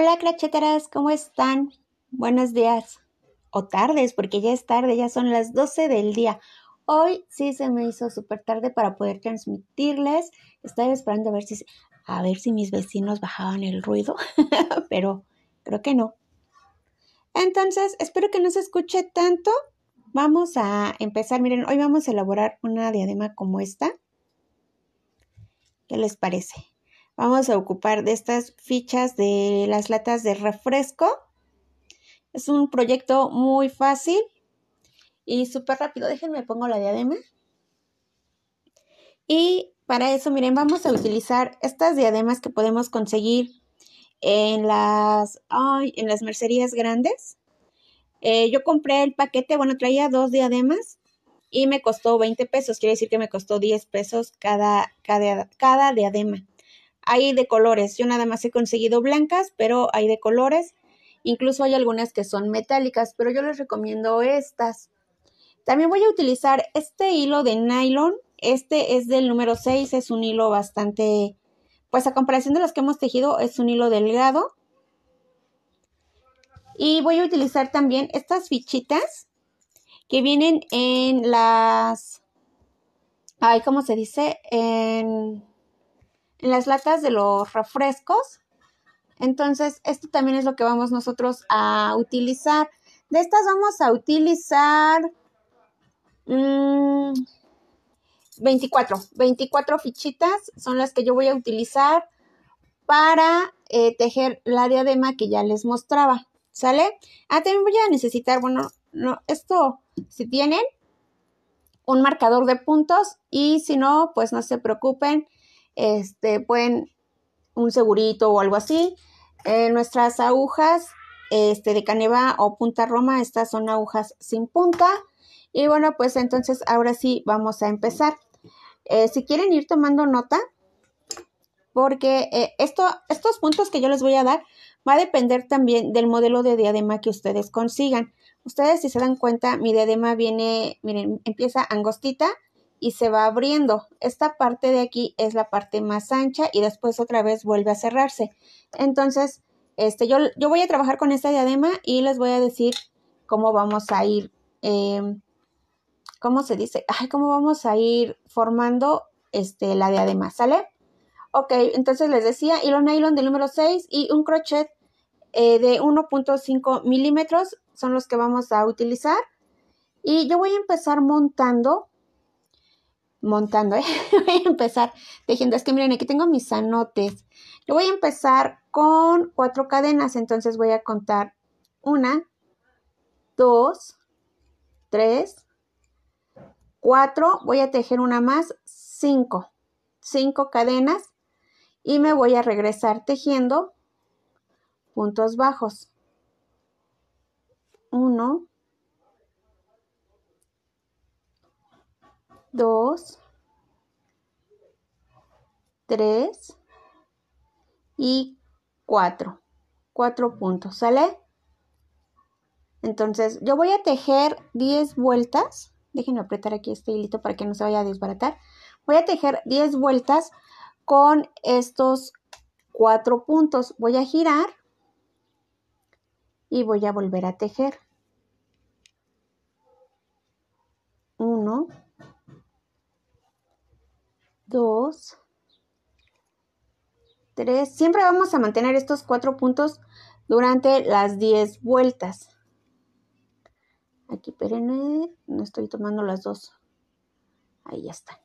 Hola clacheteras, ¿cómo están? Buenos días o tardes, porque ya es tarde, ya son las 12 del día. Hoy sí se me hizo súper tarde para poder transmitirles. Estoy esperando a ver si, a ver si mis vecinos bajaban el ruido, pero creo que no. Entonces, espero que no se escuche tanto. Vamos a empezar. Miren, hoy vamos a elaborar una diadema como esta. ¿Qué les parece? vamos a ocupar de estas fichas de las latas de refresco. Es un proyecto muy fácil y súper rápido. Déjenme pongo la diadema. Y para eso, miren, vamos a utilizar estas diademas que podemos conseguir en las, en las mercerías grandes. Eh, yo compré el paquete, bueno, traía dos diademas y me costó 20 pesos, quiere decir que me costó 10 pesos cada, cada, cada diadema hay de colores. Yo nada más he conseguido blancas, pero hay de colores. Incluso hay algunas que son metálicas, pero yo les recomiendo estas. También voy a utilizar este hilo de nylon. Este es del número 6, es un hilo bastante, pues a comparación de los que hemos tejido, es un hilo delgado. Y voy a utilizar también estas fichitas que vienen en las, ay, ¿cómo se dice? En en las latas de los refrescos. Entonces, esto también es lo que vamos nosotros a utilizar. De estas vamos a utilizar 24. Mm, 24 fichitas son las que yo voy a utilizar para eh, tejer la diadema que ya les mostraba. ¿Sale? Ah, también voy a necesitar, bueno, no, esto, si tienen, un marcador de puntos y si no, pues no se preocupen, este, pueden un segurito o algo así. Eh, nuestras agujas este, de caneva o punta roma, estas son agujas sin punta. Y bueno, pues entonces ahora sí vamos a empezar. Eh, si quieren ir tomando nota, porque eh, esto, estos puntos que yo les voy a dar va a depender también del modelo de diadema que ustedes consigan. Ustedes si se dan cuenta, mi diadema viene, miren, empieza angostita y se va abriendo. Esta parte de aquí es la parte más ancha y después otra vez vuelve a cerrarse. Entonces, este, yo, yo voy a trabajar con esta diadema y les voy a decir cómo vamos a ir, em, cómo se dice, Ay, cómo vamos a ir formando este, la diadema, ¿sale? Ok, entonces les decía, hilo nylon del número 6 y un crochet eh, de 1.5 milímetros son los que vamos a utilizar. Y yo voy a empezar montando montando, ¿eh? voy a empezar tejiendo. Es que miren, aquí tengo mis anotes. Yo voy a empezar con cuatro cadenas, entonces voy a contar una, dos, tres, cuatro. Voy a tejer una más, cinco, cinco cadenas y me voy a regresar tejiendo puntos bajos. Uno, 2, 3 y 4. 4 puntos, ¿sale? Entonces, yo voy a tejer 10 vueltas. Déjenme apretar aquí este hilito para que no se vaya a desbaratar. Voy a tejer 10 vueltas con estos cuatro puntos. Voy a girar y voy a volver a tejer. Dos, tres, Siempre vamos a mantener estos cuatro puntos durante las 10 vueltas. Aquí, perenne, no estoy tomando las dos. Ahí ya están.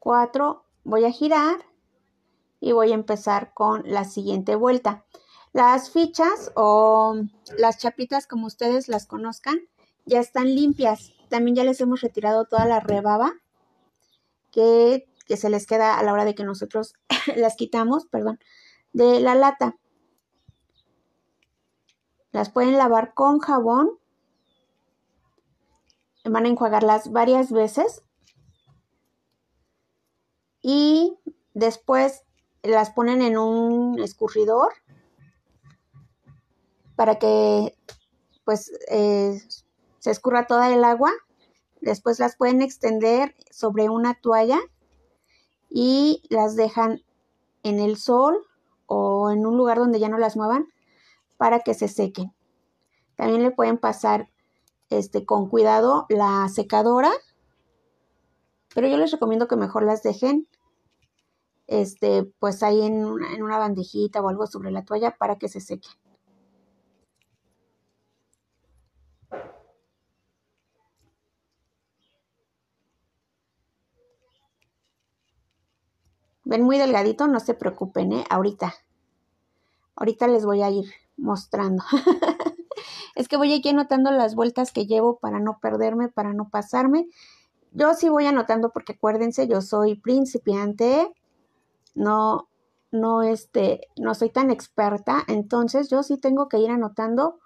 Cuatro, Voy a girar y voy a empezar con la siguiente vuelta. Las fichas o las chapitas, como ustedes las conozcan, ya están limpias. También ya les hemos retirado toda la rebaba que, se les queda a la hora de que nosotros las quitamos, perdón, de la lata. Las pueden lavar con jabón. Van a enjuagarlas varias veces. Y después las ponen en un escurridor para que pues eh, se escurra toda el agua Después las pueden extender sobre una toalla y las dejan en el sol o en un lugar donde ya no las muevan para que se sequen. También le pueden pasar este, con cuidado la secadora, pero yo les recomiendo que mejor las dejen este, pues ahí en una, en una bandejita o algo sobre la toalla para que se sequen. Ven muy delgadito, no se preocupen, ¿eh? Ahorita. Ahorita les voy a ir mostrando. es que voy aquí anotando las vueltas que llevo para no perderme, para no pasarme. Yo sí voy anotando porque acuérdense, yo soy principiante. No, no, este, no soy tan experta. Entonces yo sí tengo que ir anotando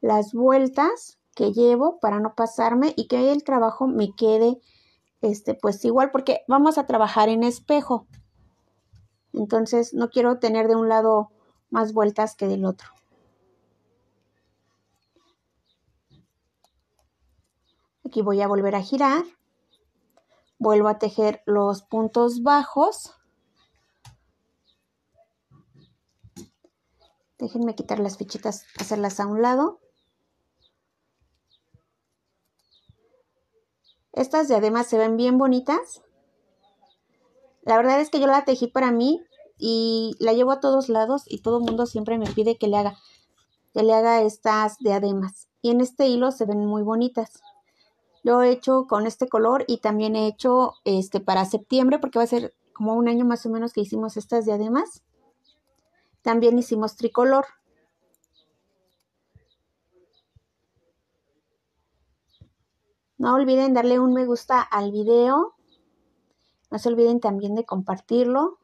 las vueltas que llevo para no pasarme y que el trabajo me quede, este, pues igual, porque vamos a trabajar en espejo. Entonces no quiero tener de un lado más vueltas que del otro. Aquí voy a volver a girar. Vuelvo a tejer los puntos bajos. Déjenme quitar las fichitas, hacerlas a un lado. Estas de además se ven bien bonitas la verdad es que yo la tejí para mí y la llevo a todos lados y todo el mundo siempre me pide que le haga, que le haga estas diademas. Y en este hilo se ven muy bonitas. Lo he hecho con este color y también he hecho este para septiembre porque va a ser como un año más o menos que hicimos estas diademas. También hicimos tricolor. No olviden darle un me gusta al video, no se olviden también de compartirlo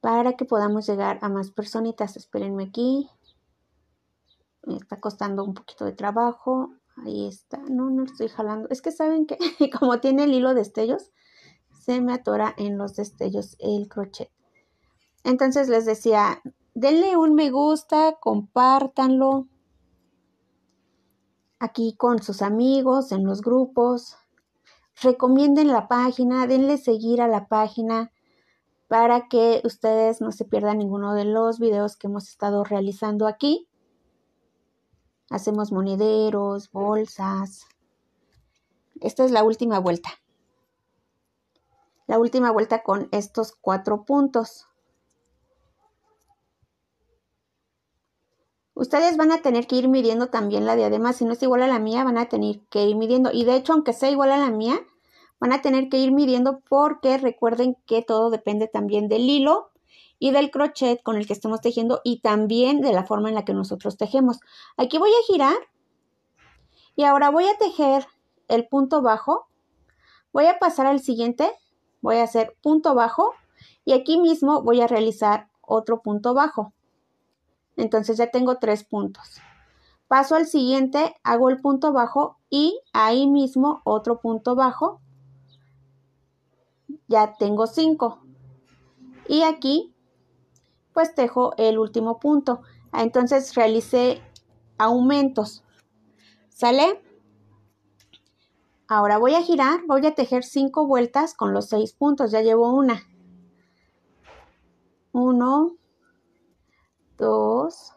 para que podamos llegar a más personitas. Espérenme aquí. Me está costando un poquito de trabajo. Ahí está. No, no lo estoy jalando. Es que saben que como tiene el hilo de destellos, se me atora en los destellos el crochet. Entonces les decía, denle un me gusta, compártanlo aquí con sus amigos, en los grupos, recomienden la página, denle seguir a la página para que ustedes no se pierdan ninguno de los videos que hemos estado realizando aquí. Hacemos monederos, bolsas. Esta es la última vuelta. La última vuelta con estos cuatro puntos. Ustedes van a tener que ir midiendo también la diadema. Si no es igual a la mía, van a tener que ir midiendo. Y de hecho, aunque sea igual a la mía, van a tener que ir midiendo porque recuerden que todo depende también del hilo y del crochet con el que estemos tejiendo y también de la forma en la que nosotros tejemos. Aquí voy a girar y ahora voy a tejer el punto bajo. Voy a pasar al siguiente, voy a hacer punto bajo y aquí mismo voy a realizar otro punto bajo. Entonces ya tengo tres puntos. Paso al siguiente, hago el punto bajo y ahí mismo otro punto bajo ya tengo 5. Y aquí, pues tejo el último punto. Ah, entonces realicé aumentos. ¿Sale? Ahora voy a girar, voy a tejer 5 vueltas con los 6 puntos. Ya llevo una. 1, 2,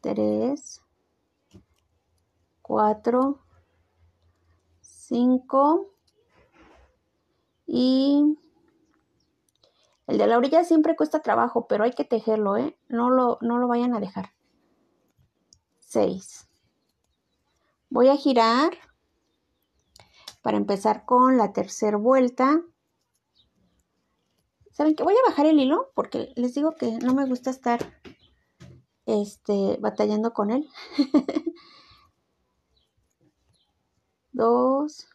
3, 4, 5, y el de la orilla siempre cuesta trabajo, pero hay que tejerlo, ¿eh? No lo, no lo vayan a dejar. 6. Voy a girar para empezar con la tercera vuelta. ¿Saben que Voy a bajar el hilo porque les digo que no me gusta estar este, batallando con él. 2,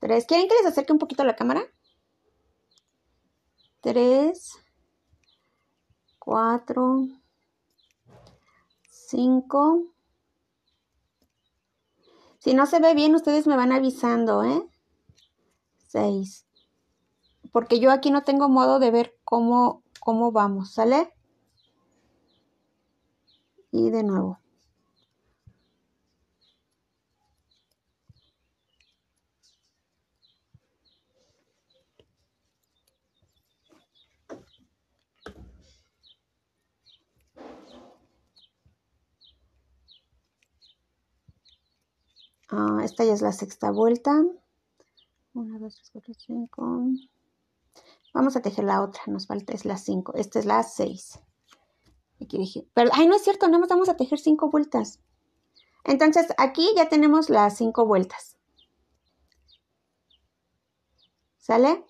Tres. ¿Quieren que les acerque un poquito la cámara? Tres. Cuatro. Cinco. Si no se ve bien, ustedes me van avisando, ¿eh? Seis. Porque yo aquí no tengo modo de ver cómo, cómo vamos, ¿sale? Y de nuevo. Ah, esta ya es la sexta vuelta. 1, 2, 3, 4, 5. Vamos a tejer la otra, nos falta, es la 5. Esta es la 6. Aquí dije, pero, ay, no es cierto, nada más vamos a tejer 5 vueltas. Entonces, aquí ya tenemos las 5 vueltas. ¿Sale?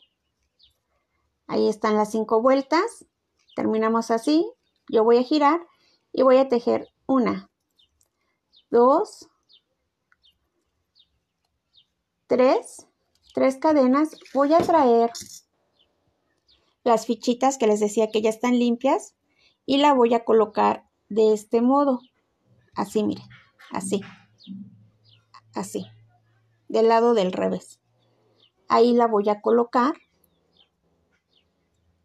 Ahí están las 5 vueltas. Terminamos así. Yo voy a girar y voy a tejer una, 2 Tres, tres cadenas, voy a traer las fichitas que les decía que ya están limpias y la voy a colocar de este modo, así miren, así, así, del lado del revés. Ahí la voy a colocar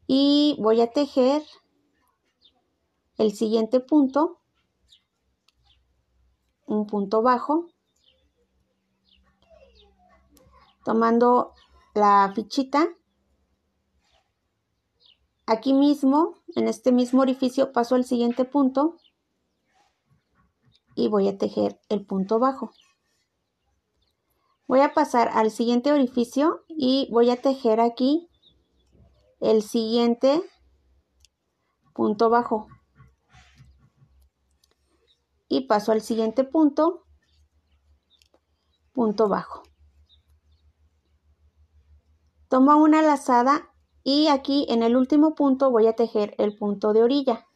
y voy a tejer el siguiente punto, un punto bajo, tomando la fichita. Aquí mismo, en este mismo orificio, paso al siguiente punto y voy a tejer el punto bajo. Voy a pasar al siguiente orificio y voy a tejer aquí el siguiente punto bajo. Y paso al siguiente punto, punto bajo. Tomo una lazada y aquí en el último punto voy a tejer el punto de orilla,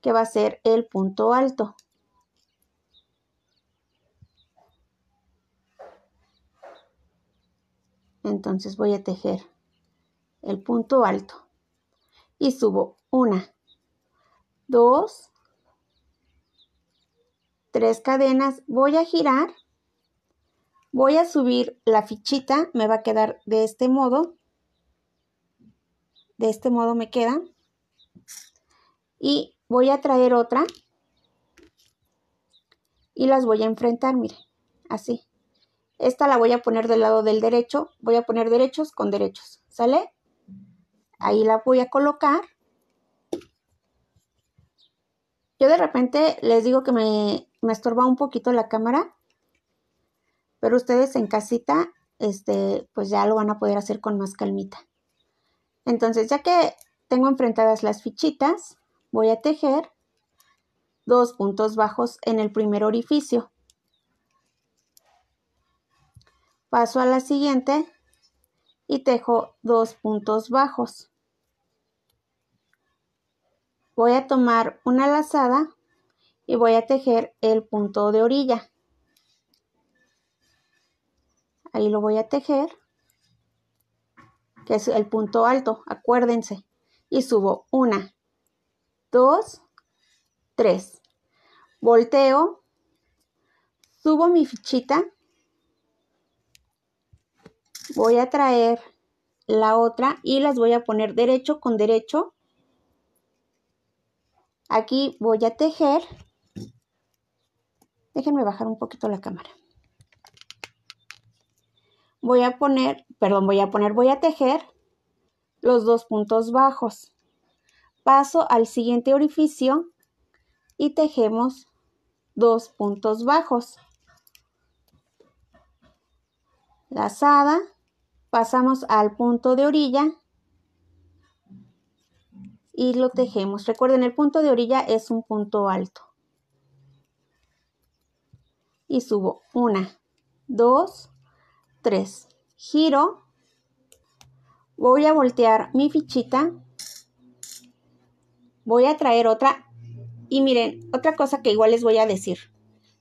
que va a ser el punto alto. Entonces voy a tejer el punto alto y subo una, dos, tres cadenas, voy a girar Voy a subir la fichita, me va a quedar de este modo. De este modo me queda. Y voy a traer otra. Y las voy a enfrentar, miren. así. Esta la voy a poner del lado del derecho. Voy a poner derechos con derechos, ¿sale? Ahí la voy a colocar. Yo de repente les digo que me, me estorba un poquito la cámara pero ustedes en casita, este, pues ya lo van a poder hacer con más calmita. Entonces, ya que tengo enfrentadas las fichitas, voy a tejer dos puntos bajos en el primer orificio. Paso a la siguiente y tejo dos puntos bajos. Voy a tomar una lazada y voy a tejer el punto de orilla. Ahí lo voy a tejer, que es el punto alto, acuérdense. Y subo una, dos, tres. Volteo, subo mi fichita. Voy a traer la otra y las voy a poner derecho con derecho. Aquí voy a tejer. Déjenme bajar un poquito la cámara voy a poner, perdón, voy a poner, voy a tejer los dos puntos bajos. Paso al siguiente orificio y tejemos dos puntos bajos. Lazada, pasamos al punto de orilla y lo tejemos. Recuerden, el punto de orilla es un punto alto. Y subo una, dos, Giro. Voy a voltear mi fichita. Voy a traer otra. Y miren, otra cosa que igual les voy a decir.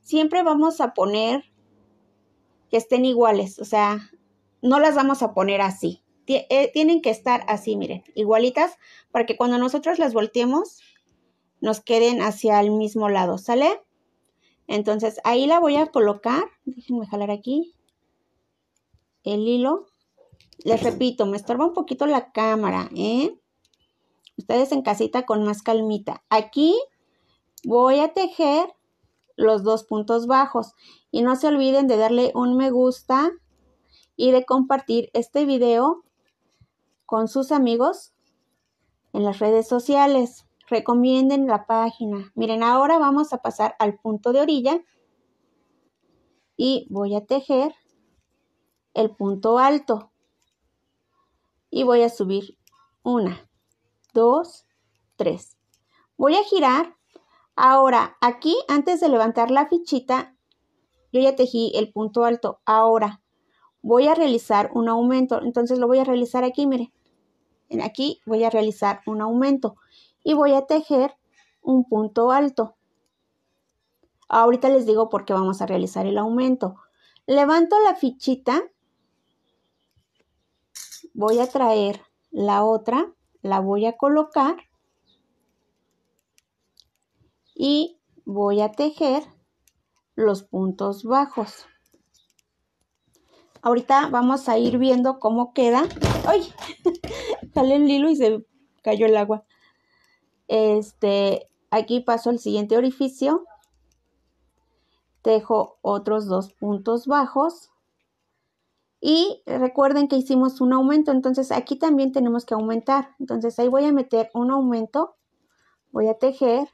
Siempre vamos a poner que estén iguales. O sea, no las vamos a poner así. Eh, tienen que estar así, miren, igualitas, para que cuando nosotros las volteemos, nos queden hacia el mismo lado, ¿sale? Entonces ahí la voy a colocar, déjenme jalar aquí, el hilo. Les repito, me estorba un poquito la cámara, ¿eh? Ustedes en casita con más calmita. Aquí voy a tejer los dos puntos bajos y no se olviden de darle un me gusta y de compartir este video con sus amigos en las redes sociales. Recomienden la página. Miren, ahora vamos a pasar al punto de orilla y voy a tejer el punto alto y voy a subir una, dos, tres. Voy a girar. Ahora, aquí antes de levantar la fichita, yo ya tejí el punto alto. Ahora voy a realizar un aumento. Entonces lo voy a realizar aquí, miren. Aquí voy a realizar un aumento y voy a tejer un punto alto. Ahorita les digo por qué vamos a realizar el aumento. Levanto la fichita voy a traer la otra, la voy a colocar y voy a tejer los puntos bajos. Ahorita vamos a ir viendo cómo queda. ¡Ay! Sale el hilo y se cayó el agua. Este, aquí paso al siguiente orificio. Tejo otros dos puntos bajos. Y recuerden que hicimos un aumento, entonces aquí también tenemos que aumentar. Entonces ahí voy a meter un aumento, voy a tejer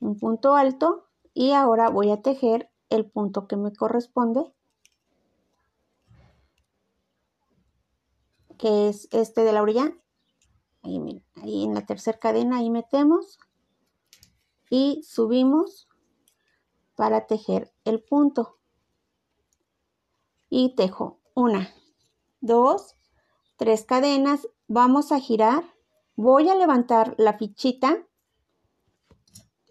un punto alto y ahora voy a tejer el punto que me corresponde, que es este de la orilla. Ahí, en la tercera cadena, ahí metemos y subimos para tejer el punto y tejo. Una, dos, tres cadenas. Vamos a girar. Voy a levantar la fichita.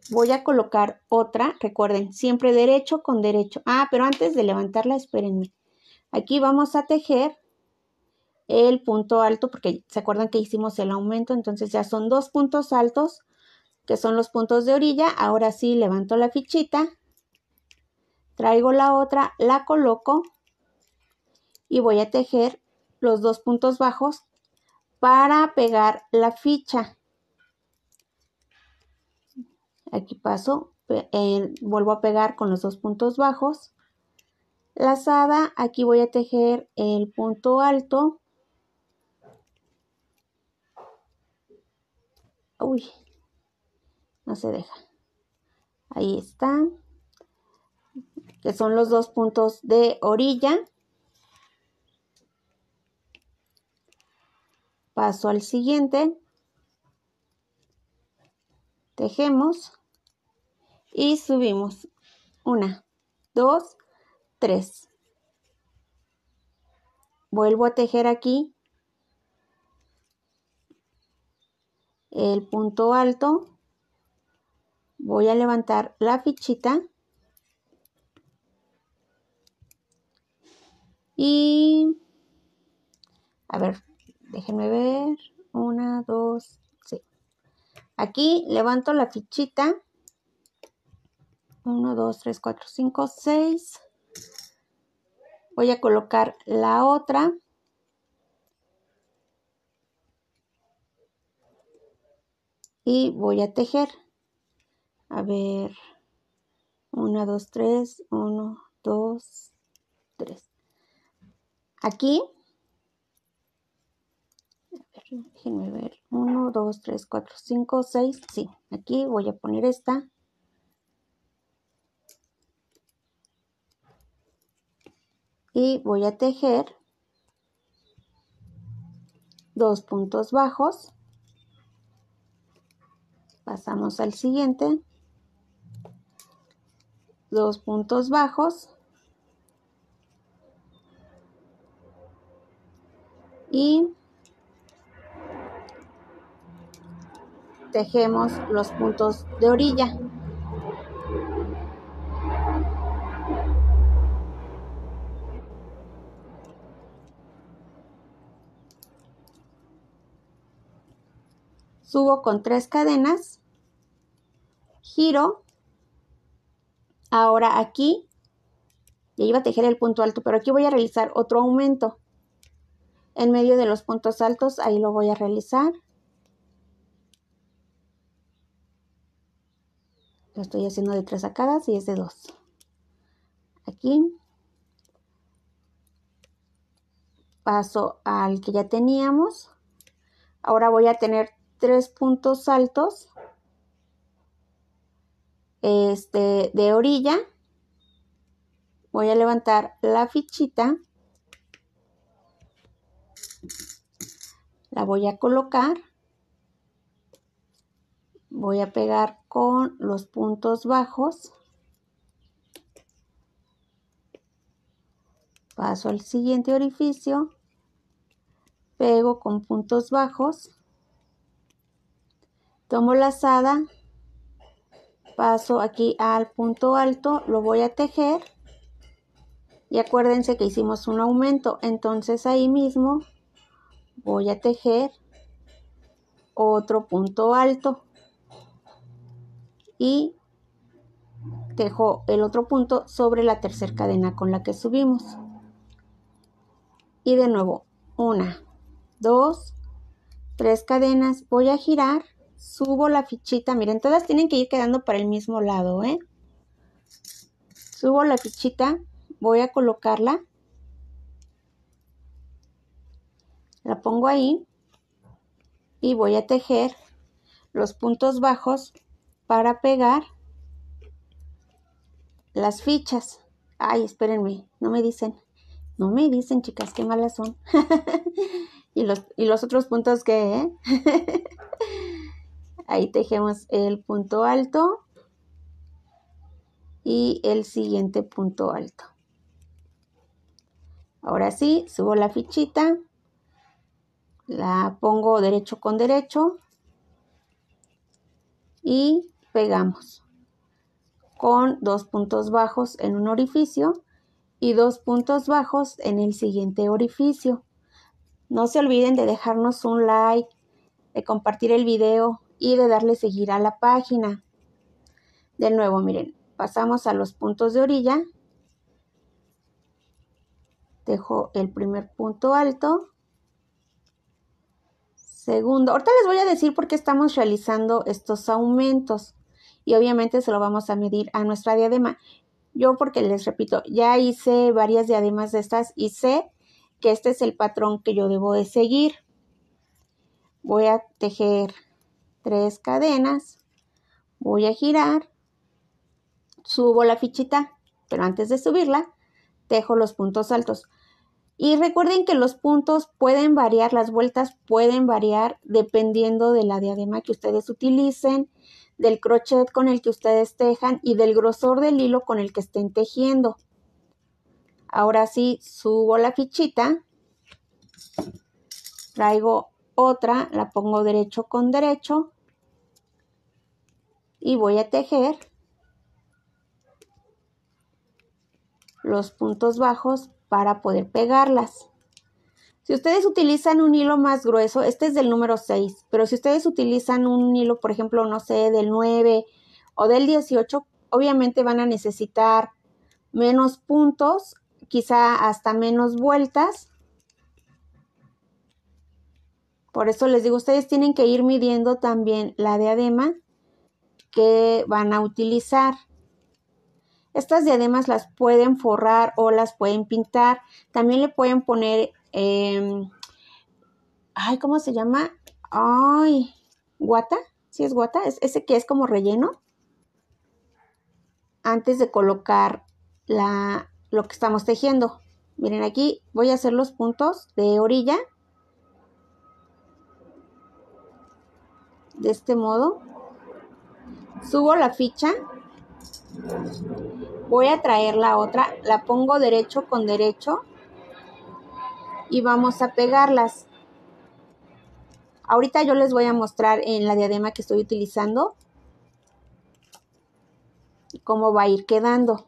Voy a colocar otra. Recuerden, siempre derecho con derecho. Ah, pero antes de levantarla, espérenme. Aquí vamos a tejer el punto alto, porque se acuerdan que hicimos el aumento, entonces ya son dos puntos altos, que son los puntos de orilla. Ahora sí, levanto la fichita, traigo la otra, la coloco y voy a tejer los dos puntos bajos para pegar la ficha aquí paso eh, vuelvo a pegar con los dos puntos bajos lazada aquí voy a tejer el punto alto uy no se deja ahí está que son los dos puntos de orilla Paso al siguiente. Tejemos y subimos. Una, dos, tres. Vuelvo a tejer aquí el punto alto. Voy a levantar la fichita. Y a ver, Déjenme ver. Una, 2, sí. Aquí levanto la fichita. 1, 2, 3, 4, 5, 6. Voy a colocar la otra. Y voy a tejer. A ver. 1, 2, 3, 1, 2, 3. Aquí déjenme ver, 1, 2, 3, 4, 5, 6, sí, aquí voy a poner esta. Y voy a tejer dos puntos bajos. Pasamos al siguiente. Dos puntos bajos. Y tejemos los puntos de orilla. Subo con tres cadenas, giro, ahora aquí, ya iba a tejer el punto alto, pero aquí voy a realizar otro aumento en medio de los puntos altos, ahí lo voy a realizar. estoy haciendo de tres sacadas y es de dos aquí paso al que ya teníamos ahora voy a tener tres puntos altos este de orilla voy a levantar la fichita la voy a colocar voy a pegar con los puntos bajos paso al siguiente orificio pego con puntos bajos tomo lazada paso aquí al punto alto lo voy a tejer y acuérdense que hicimos un aumento entonces ahí mismo voy a tejer otro punto alto y tejo el otro punto sobre la tercera cadena con la que subimos. Y de nuevo, una, dos, tres cadenas, voy a girar, subo la fichita, miren, todas tienen que ir quedando para el mismo lado, ¿eh? Subo la fichita, voy a colocarla, la pongo ahí y voy a tejer los puntos bajos para pegar las fichas. Ay, espérenme, no me dicen. No me dicen, chicas, qué malas son. y, los, y los otros puntos que... ¿eh? Ahí tejemos el punto alto y el siguiente punto alto. Ahora sí, subo la fichita, la pongo derecho con derecho y pegamos con dos puntos bajos en un orificio y dos puntos bajos en el siguiente orificio. No se olviden de dejarnos un like, de compartir el video y de darle seguir a la página. De nuevo, miren, pasamos a los puntos de orilla. Dejo el primer punto alto. Segundo, ahorita les voy a decir por qué estamos realizando estos aumentos y obviamente se lo vamos a medir a nuestra diadema. Yo porque les repito, ya hice varias diademas de estas y sé que este es el patrón que yo debo de seguir. Voy a tejer tres cadenas, voy a girar, subo la fichita, pero antes de subirla, tejo los puntos altos. Y recuerden que los puntos pueden variar, las vueltas pueden variar dependiendo de la diadema que ustedes utilicen, del crochet con el que ustedes tejan y del grosor del hilo con el que estén tejiendo. Ahora sí, subo la fichita, traigo otra, la pongo derecho con derecho y voy a tejer los puntos bajos para poder pegarlas. Si ustedes utilizan un hilo más grueso, este es del número 6, pero si ustedes utilizan un hilo, por ejemplo, no sé, del 9 o del 18, obviamente van a necesitar menos puntos, quizá hasta menos vueltas. Por eso les digo, ustedes tienen que ir midiendo también la diadema que van a utilizar. Estas diademas las pueden forrar o las pueden pintar. También le pueden poner Em, ay, ¿cómo se llama? Ay, guata, ¿sí es guata? ¿Es ese que es como relleno. Antes de colocar la, lo que estamos tejiendo. Miren aquí, voy a hacer los puntos de orilla. De este modo. Subo la ficha. Voy a traer la otra. La pongo derecho con derecho y vamos a pegarlas. Ahorita yo les voy a mostrar en la diadema que estoy utilizando cómo va a ir quedando.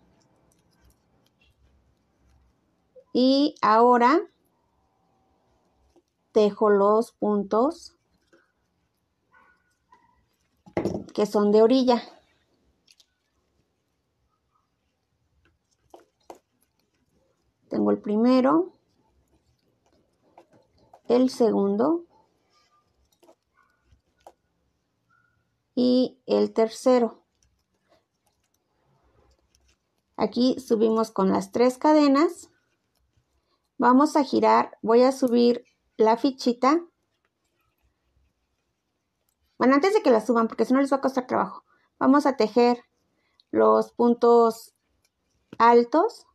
Y ahora tejo los puntos que son de orilla. Tengo el primero el segundo y el tercero. Aquí subimos con las tres cadenas. Vamos a girar, voy a subir la fichita. Bueno, antes de que la suban, porque si no les va a costar trabajo, vamos a tejer los puntos altos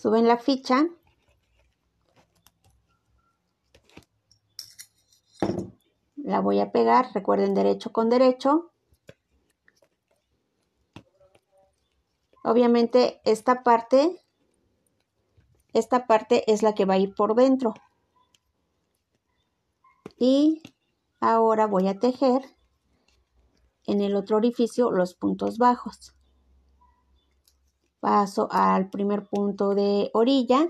suben la ficha. La voy a pegar, recuerden derecho con derecho. Obviamente esta parte, esta parte es la que va a ir por dentro. Y ahora voy a tejer en el otro orificio los puntos bajos paso al primer punto de orilla,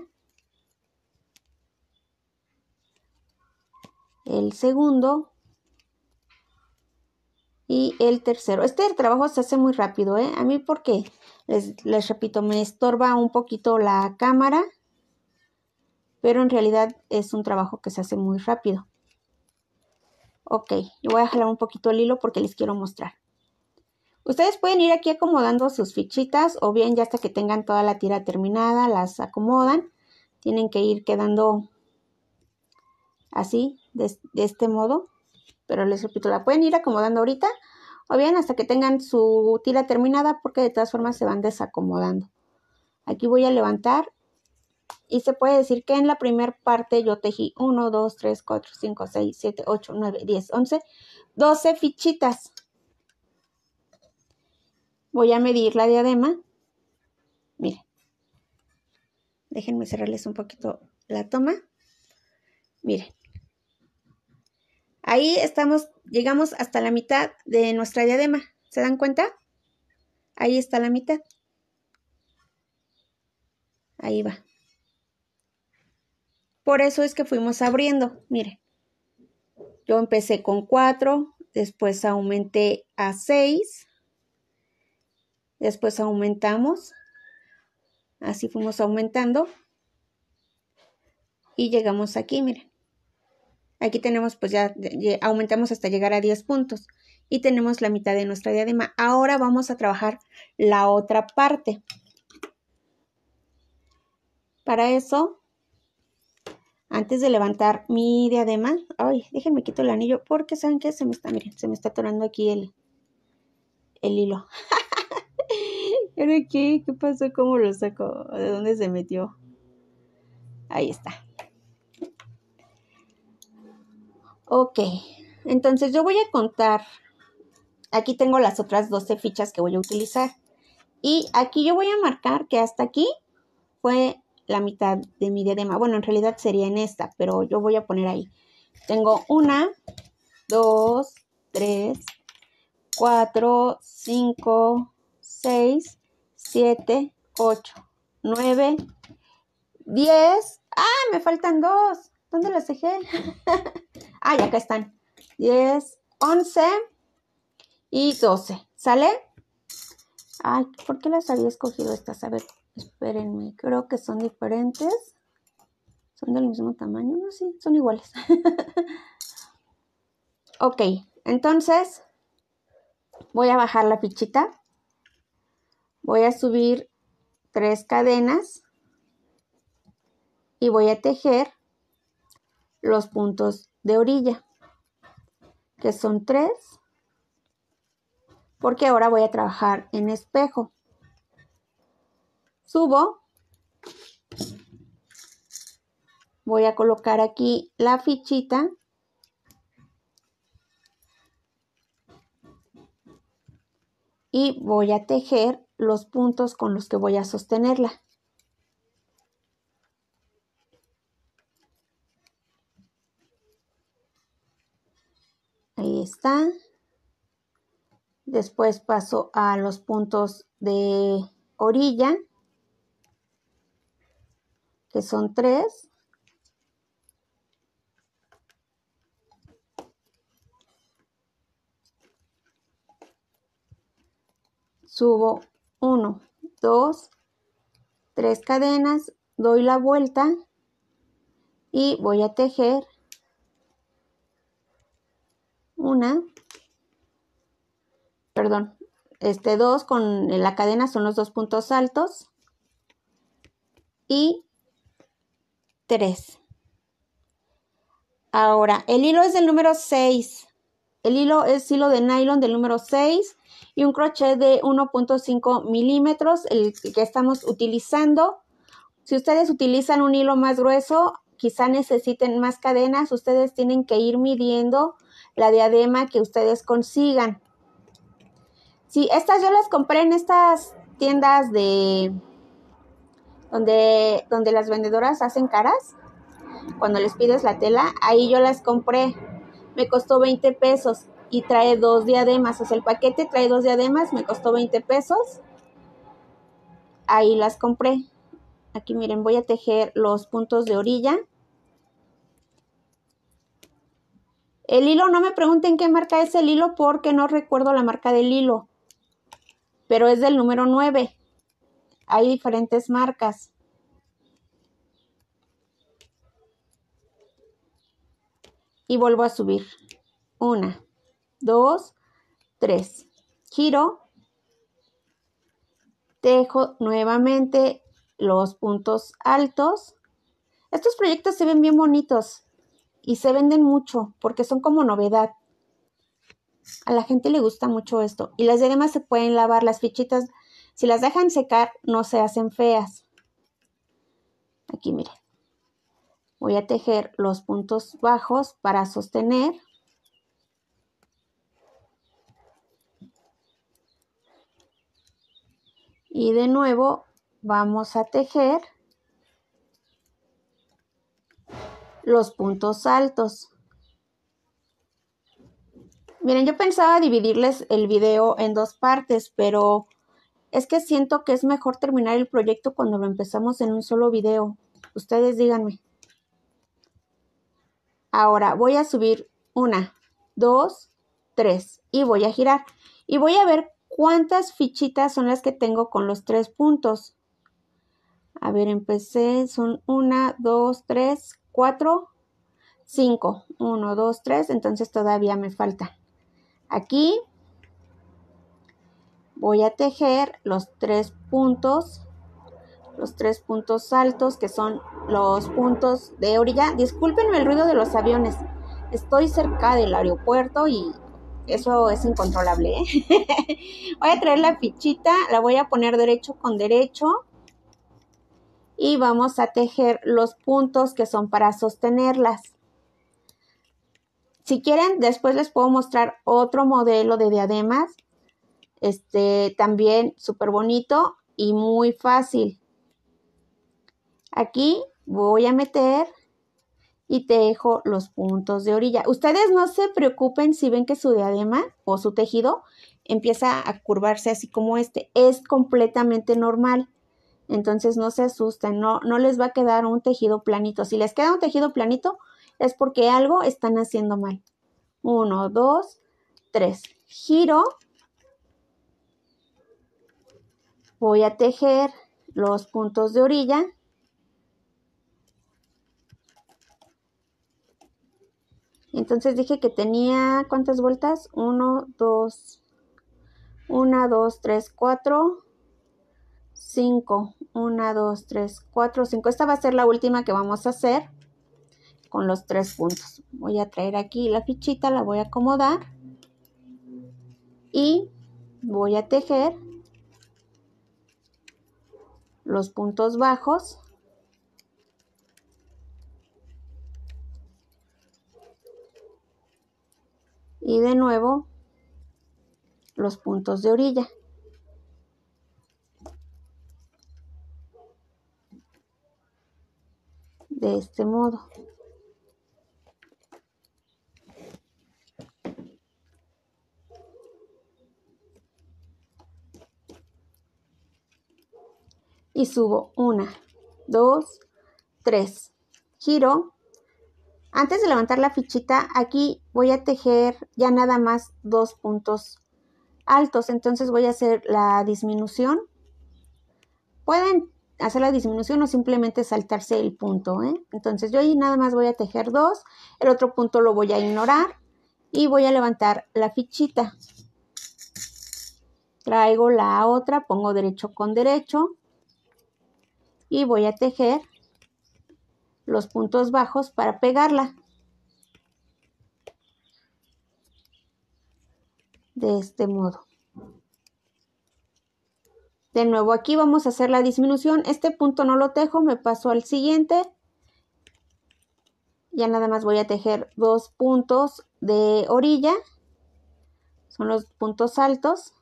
el segundo y el tercero. Este trabajo se hace muy rápido, ¿eh? A mí porque, les, les repito, me estorba un poquito la cámara, pero en realidad es un trabajo que se hace muy rápido. Ok, yo voy a jalar un poquito el hilo porque les quiero mostrar. Ustedes pueden ir aquí acomodando sus fichitas o bien ya hasta que tengan toda la tira terminada, las acomodan. Tienen que ir quedando así, de, este modo. Pero les repito, la pueden ir acomodando ahorita o bien hasta que tengan su tira terminada porque de todas formas se van desacomodando. Aquí voy a levantar y se puede decir que en la primera parte yo tejí 1, 2, 3, 4, 5, 6, 7, 8, 9, 10, 11, 12 fichitas. Voy a medir la diadema. Miren. Déjenme cerrarles un poquito la toma. Miren. Ahí estamos, llegamos hasta la mitad de nuestra diadema. ¿Se dan cuenta? Ahí está la mitad. Ahí va. Por eso es que fuimos abriendo. Miren. Yo empecé con 4, después aumenté a 6 Después aumentamos. Así fuimos aumentando. Y llegamos aquí, miren. Aquí tenemos, pues ya, aumentamos hasta llegar a 10 puntos. Y tenemos la mitad de nuestra diadema. Ahora vamos a trabajar la otra parte. Para eso, antes de levantar mi diadema, ay, déjenme quito el anillo porque saben que se me está, miren, se me está atorando aquí el, el hilo. qué? ¿Qué pasó? ¿Cómo lo sacó? ¿De dónde se metió? Ahí está. Ok, entonces yo voy a contar. Aquí tengo las otras 12 fichas que voy a utilizar. Y aquí yo voy a marcar que hasta aquí fue la mitad de mi diadema. Bueno, en realidad sería en esta, pero yo voy a poner ahí. Tengo una, dos, tres, cuatro, cinco, seis, 7, 8, 9, 10. Ah, me faltan dos. ¿Dónde las dejé? ah, ya acá están. 10, 11 y 12. ¿Sale? Ay, ¿por qué las había escogido estas? A ver, espérenme. Creo que son diferentes. ¿Son del mismo tamaño? No, sí, son iguales. ok, entonces voy a bajar la fichita voy a subir tres cadenas y voy a tejer los puntos de orilla que son tres porque ahora voy a trabajar en espejo subo voy a colocar aquí la fichita y voy a tejer los puntos con los que voy a sostenerla. Ahí está. Después paso a los puntos de orilla, que son tres. Subo 1, 2, 3 cadenas, doy la vuelta y voy a tejer una, perdón, este 2 con la cadena son los dos puntos altos y 3. Ahora, el hilo es del número 6. El hilo es hilo de nylon del número 6 y un crochet de 1.5 milímetros, el que estamos utilizando. Si ustedes utilizan un hilo más grueso, quizá necesiten más cadenas, ustedes tienen que ir midiendo la diadema que ustedes consigan. Sí, estas yo las compré en estas tiendas de donde, donde las vendedoras hacen caras. Cuando les pides la tela, ahí yo las compré me costó 20 pesos y trae dos diademas. O el paquete trae dos diademas, me costó 20 pesos. Ahí las compré. Aquí miren, voy a tejer los puntos de orilla. El hilo, no me pregunten qué marca es el hilo porque no recuerdo la marca del hilo. Pero es del número 9. Hay diferentes marcas. y vuelvo a subir. Una, dos, tres. Giro. Tejo nuevamente los puntos altos. Estos proyectos se ven bien bonitos y se venden mucho porque son como novedad. A la gente le gusta mucho esto. Y las demás se pueden lavar, las fichitas, si las dejan secar, no se hacen feas. Aquí miren. Voy a tejer los puntos bajos para sostener. Y de nuevo vamos a tejer los puntos altos. Miren, yo pensaba dividirles el video en dos partes, pero es que siento que es mejor terminar el proyecto cuando lo empezamos en un solo video. Ustedes díganme ahora voy a subir 1 2 3 y voy a girar y voy a ver cuántas fichitas son las que tengo con los tres puntos a ver empecé son 1 2 3 4 5 1 2 3 entonces todavía me falta aquí voy a tejer los tres puntos los tres puntos altos, que son los puntos de orilla. Discúlpenme el ruido de los aviones. Estoy cerca del aeropuerto y eso es incontrolable. ¿eh? voy a traer la fichita, la voy a poner derecho con derecho. Y vamos a tejer los puntos que son para sostenerlas. Si quieren, después les puedo mostrar otro modelo de diademas. Este también súper bonito y muy fácil. Aquí voy a meter y tejo los puntos de orilla. Ustedes no se preocupen si ven que su diadema o su tejido empieza a curvarse así como este. Es completamente normal. Entonces no se asusten, no, no les va a quedar un tejido planito. Si les queda un tejido planito es porque algo están haciendo mal. Uno, dos, tres. Giro. Voy a tejer los puntos de orilla Entonces dije que tenía cuántas vueltas? 1, 2, 1, 2, 3, 4, 5. 1, 2, 3, 4, 5. Esta va a ser la última que vamos a hacer con los tres puntos. Voy a traer aquí la fichita, la voy a acomodar y voy a tejer los puntos bajos y de nuevo los puntos de orilla. De este modo. Y subo una, dos, tres. Giro antes de levantar la fichita, aquí voy a tejer ya nada más dos puntos altos, entonces voy a hacer la disminución. Pueden hacer la disminución o simplemente saltarse el punto, ¿eh? Entonces yo ahí nada más voy a tejer dos, el otro punto lo voy a ignorar y voy a levantar la fichita. Traigo la otra, pongo derecho con derecho y voy a tejer los puntos bajos para pegarla. De este modo. De nuevo aquí vamos a hacer la disminución. Este punto no lo tejo, me paso al siguiente. Ya nada más voy a tejer dos puntos de orilla. Son los puntos altos.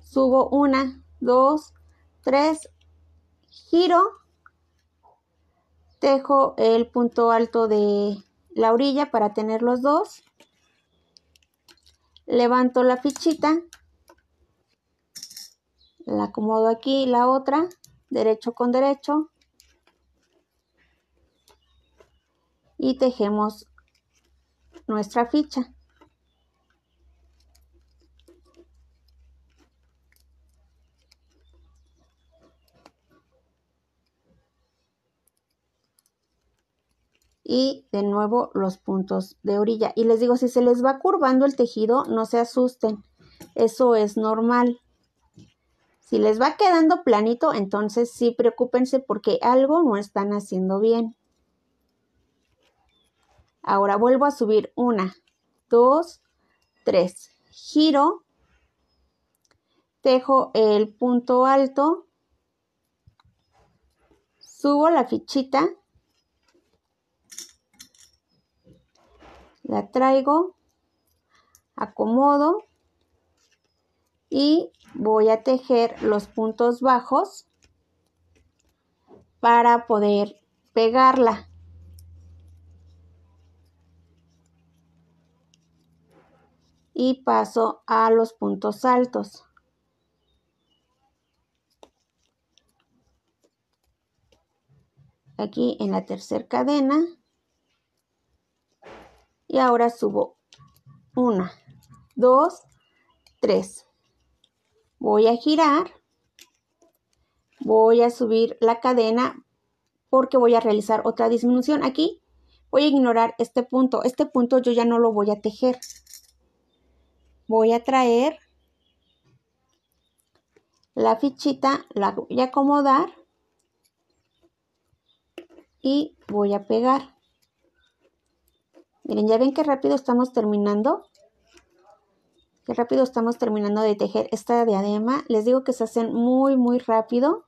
Subo una, dos, tres, giro Tejo el punto alto de la orilla para tener los dos. Levanto la fichita. La acomodo aquí, la otra, derecho con derecho. Y tejemos nuestra ficha. y de nuevo los puntos de orilla. Y les digo, si se les va curvando el tejido, no se asusten, eso es normal. Si les va quedando planito, entonces sí preocúpense porque algo no están haciendo bien. Ahora vuelvo a subir una, dos, tres. Giro, tejo el punto alto, subo la fichita la traigo, acomodo y voy a tejer los puntos bajos para poder pegarla. Y paso a los puntos altos. Aquí en la tercera cadena y ahora subo una 2, 3. Voy a girar, voy a subir la cadena porque voy a realizar otra disminución aquí. Voy a ignorar este punto, este punto yo ya no lo voy a tejer. Voy a traer la fichita, la voy a acomodar y voy a pegar. Miren, ya ven qué rápido estamos terminando. Qué rápido estamos terminando de tejer esta diadema. Les digo que se hacen muy, muy rápido.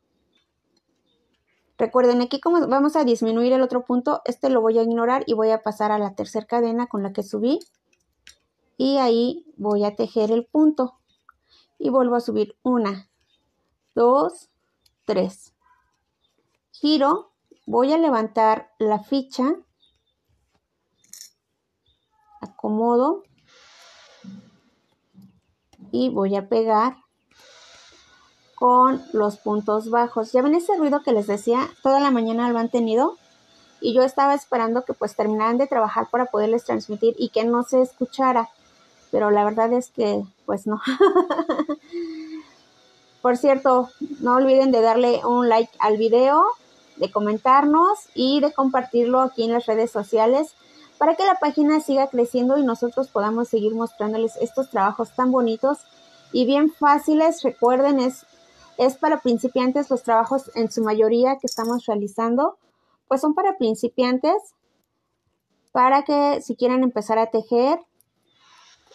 Recuerden, aquí como vamos a disminuir el otro punto, este lo voy a ignorar y voy a pasar a la tercera cadena con la que subí. Y ahí voy a tejer el punto. Y vuelvo a subir una, dos, tres. Giro, voy a levantar la ficha acomodo y voy a pegar con los puntos bajos. ¿Ya ven ese ruido que les decía? Toda la mañana lo han tenido y yo estaba esperando que pues terminaran de trabajar para poderles transmitir y que no se escuchara, pero la verdad es que pues no. Por cierto, no olviden de darle un like al video, de comentarnos y de compartirlo aquí en las redes sociales para que la página siga creciendo y nosotros podamos seguir mostrándoles estos trabajos tan bonitos y bien fáciles. Recuerden, es, es para principiantes los trabajos en su mayoría que estamos realizando, pues son para principiantes, para que si quieren empezar a tejer,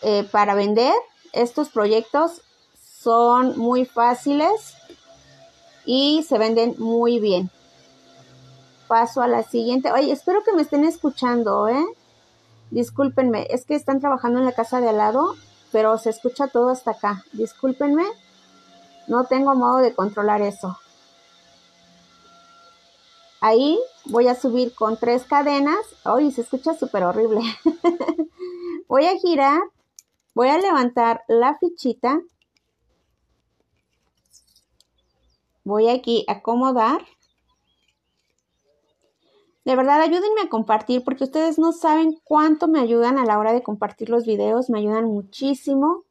eh, para vender, estos proyectos son muy fáciles y se venden muy bien paso a la siguiente. Oye, espero que me estén escuchando, ¿eh? Discúlpenme, es que están trabajando en la casa de al lado, pero se escucha todo hasta acá. Discúlpenme, no tengo modo de controlar eso. Ahí voy a subir con tres cadenas. Oye, se escucha súper horrible. voy a girar, voy a levantar la fichita. Voy aquí a acomodar. De verdad, ayúdenme a compartir porque ustedes no saben cuánto me ayudan a la hora de compartir los videos, me ayudan muchísimo.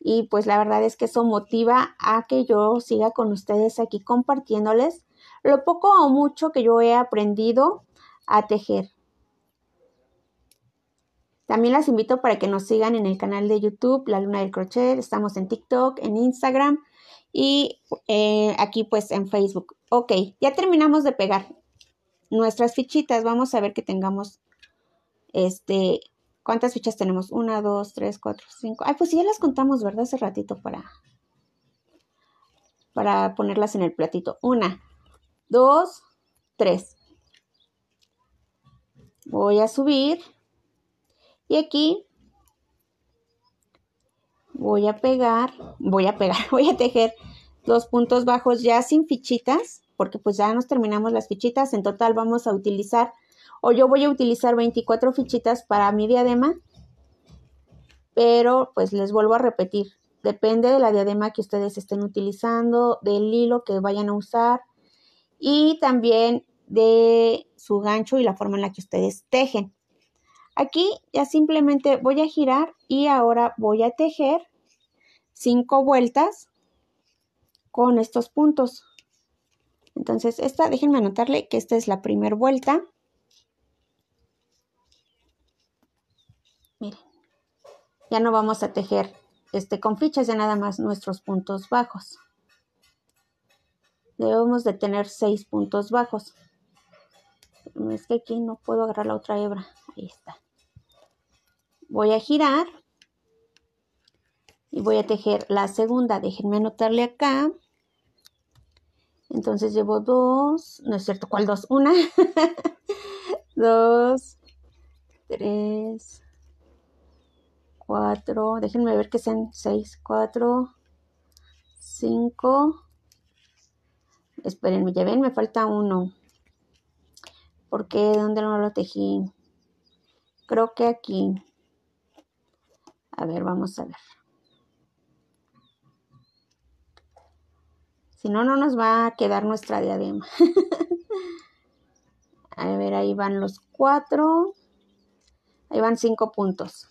Y pues la verdad es que eso motiva a que yo siga con ustedes aquí compartiéndoles lo poco o mucho que yo he aprendido a tejer. También las invito para que nos sigan en el canal de YouTube, La Luna del Crochet. Estamos en TikTok, en Instagram y eh, aquí pues en Facebook. Ok, ya terminamos de pegar nuestras fichitas. Vamos a ver que tengamos, este, ¿cuántas fichas tenemos? Una, dos, tres, cuatro, cinco. Ay, pues ya las contamos, ¿verdad? Hace ratito para, para ponerlas en el platito. Una, dos, tres. Voy a subir. Y aquí voy a pegar, voy a pegar, voy a tejer los puntos bajos ya sin fichitas porque pues ya nos terminamos las fichitas, en total vamos a utilizar o yo voy a utilizar 24 fichitas para mi diadema, pero pues les vuelvo a repetir, depende de la diadema que ustedes estén utilizando, del hilo que vayan a usar y también de su gancho y la forma en la que ustedes tejen. Aquí ya simplemente voy a girar y ahora voy a tejer 5 vueltas con estos puntos. Entonces, esta, déjenme anotarle que esta es la primera vuelta. Miren, ya no vamos a tejer este, con fichas ya nada más nuestros puntos bajos. Debemos de tener seis puntos bajos. Es que aquí no puedo agarrar la otra hebra. Ahí está. Voy a girar y voy a tejer la segunda. Déjenme anotarle acá. Entonces llevo dos, no es cierto, ¿cuál dos? Una, dos, tres, cuatro, déjenme ver que sean seis, cuatro, cinco, espérenme, ya ven, me falta uno, ¿Por qué? ¿dónde no lo tejí? Creo que aquí, a ver, vamos a ver. Si no, no nos va a quedar nuestra diadema. a ver, ahí van los cuatro. Ahí van cinco puntos.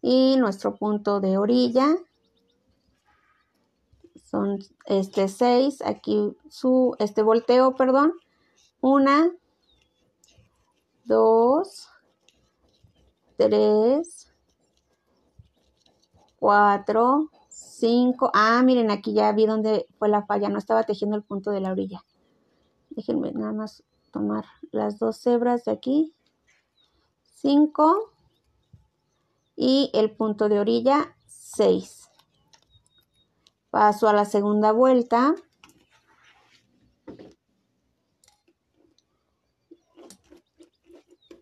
Y nuestro punto de orilla son este seis aquí su, este volteo, perdón, una dos tres cuatro 5. Ah, miren, aquí ya vi dónde fue la falla. No estaba tejiendo el punto de la orilla. Déjenme nada más tomar las dos hebras de aquí. 5. Y el punto de orilla, 6. Paso a la segunda vuelta.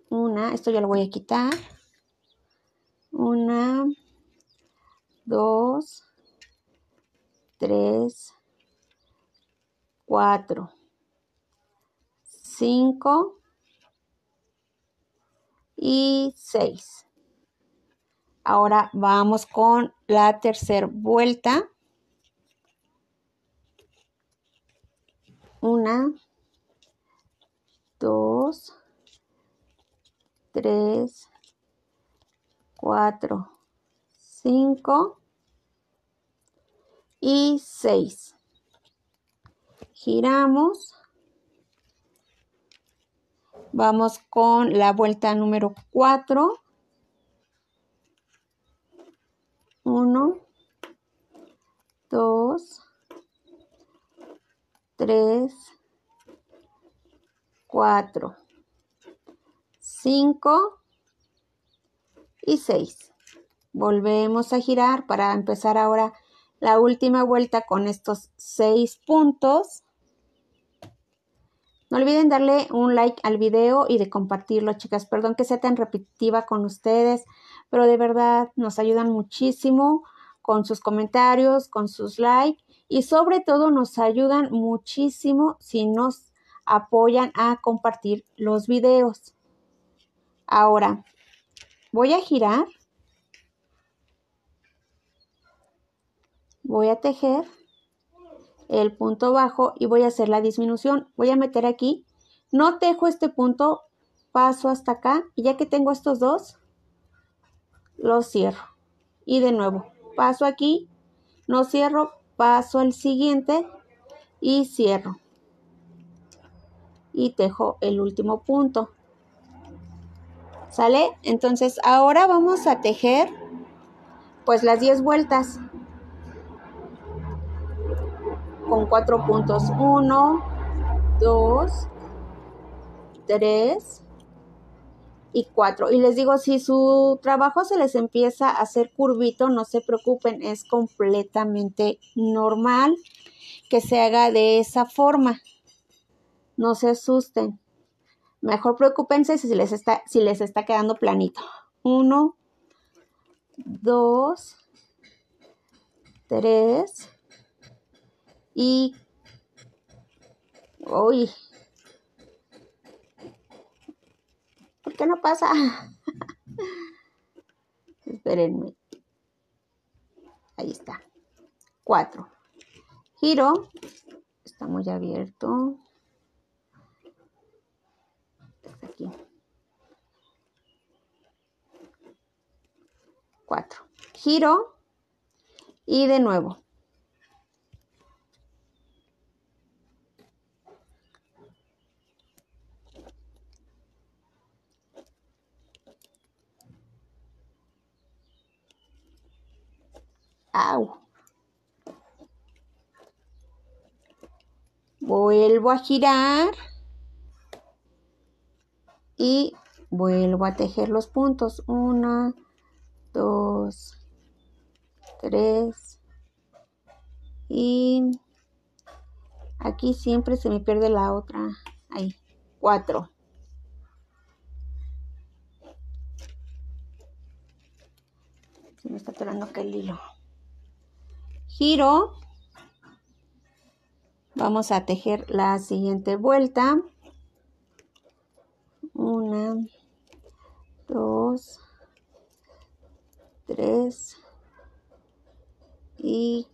Una, esto ya lo voy a quitar. Una, dos, 3, 4, 5 y 6. Ahora vamos con la tercera vuelta. Una, dos, tres, cuatro, cinco y 6. Giramos. Vamos con la vuelta número 4. 1, 2, 3, 4, 5 y 6. Volvemos a girar para empezar ahora la última vuelta con estos seis puntos. No olviden darle un like al video y de compartirlo, chicas. Perdón que sea tan repetitiva con ustedes, pero de verdad nos ayudan muchísimo con sus comentarios, con sus likes y sobre todo nos ayudan muchísimo si nos apoyan a compartir los videos. Ahora, voy a girar voy a tejer el punto bajo y voy a hacer la disminución. Voy a meter aquí, no tejo este punto, paso hasta acá y ya que tengo estos dos, los cierro. Y de nuevo, paso aquí, no cierro, paso al siguiente y cierro. Y tejo el último punto. ¿Sale? Entonces ahora vamos a tejer pues las 10 vueltas con cuatro puntos. Uno. Dos. Tres. y cuatro. Y les digo, si su trabajo se les empieza a hacer curvito, no se preocupen, es completamente normal que se haga de esa forma. No se asusten. Mejor preocupense si les está, si les está quedando planito. uno dos tres y... Uy. ¿Por qué no pasa? Espérenme. Ahí está. 4. Giro. Está muy abierto. aquí. 4. Giro. Y de nuevo. Vuelvo a girar y vuelvo a tejer los puntos. Una, dos, tres. Y aquí siempre se me pierde la otra. Ahí, cuatro. Se me está atorando el hilo giro vamos a tejer la siguiente vuelta 1 2 3 y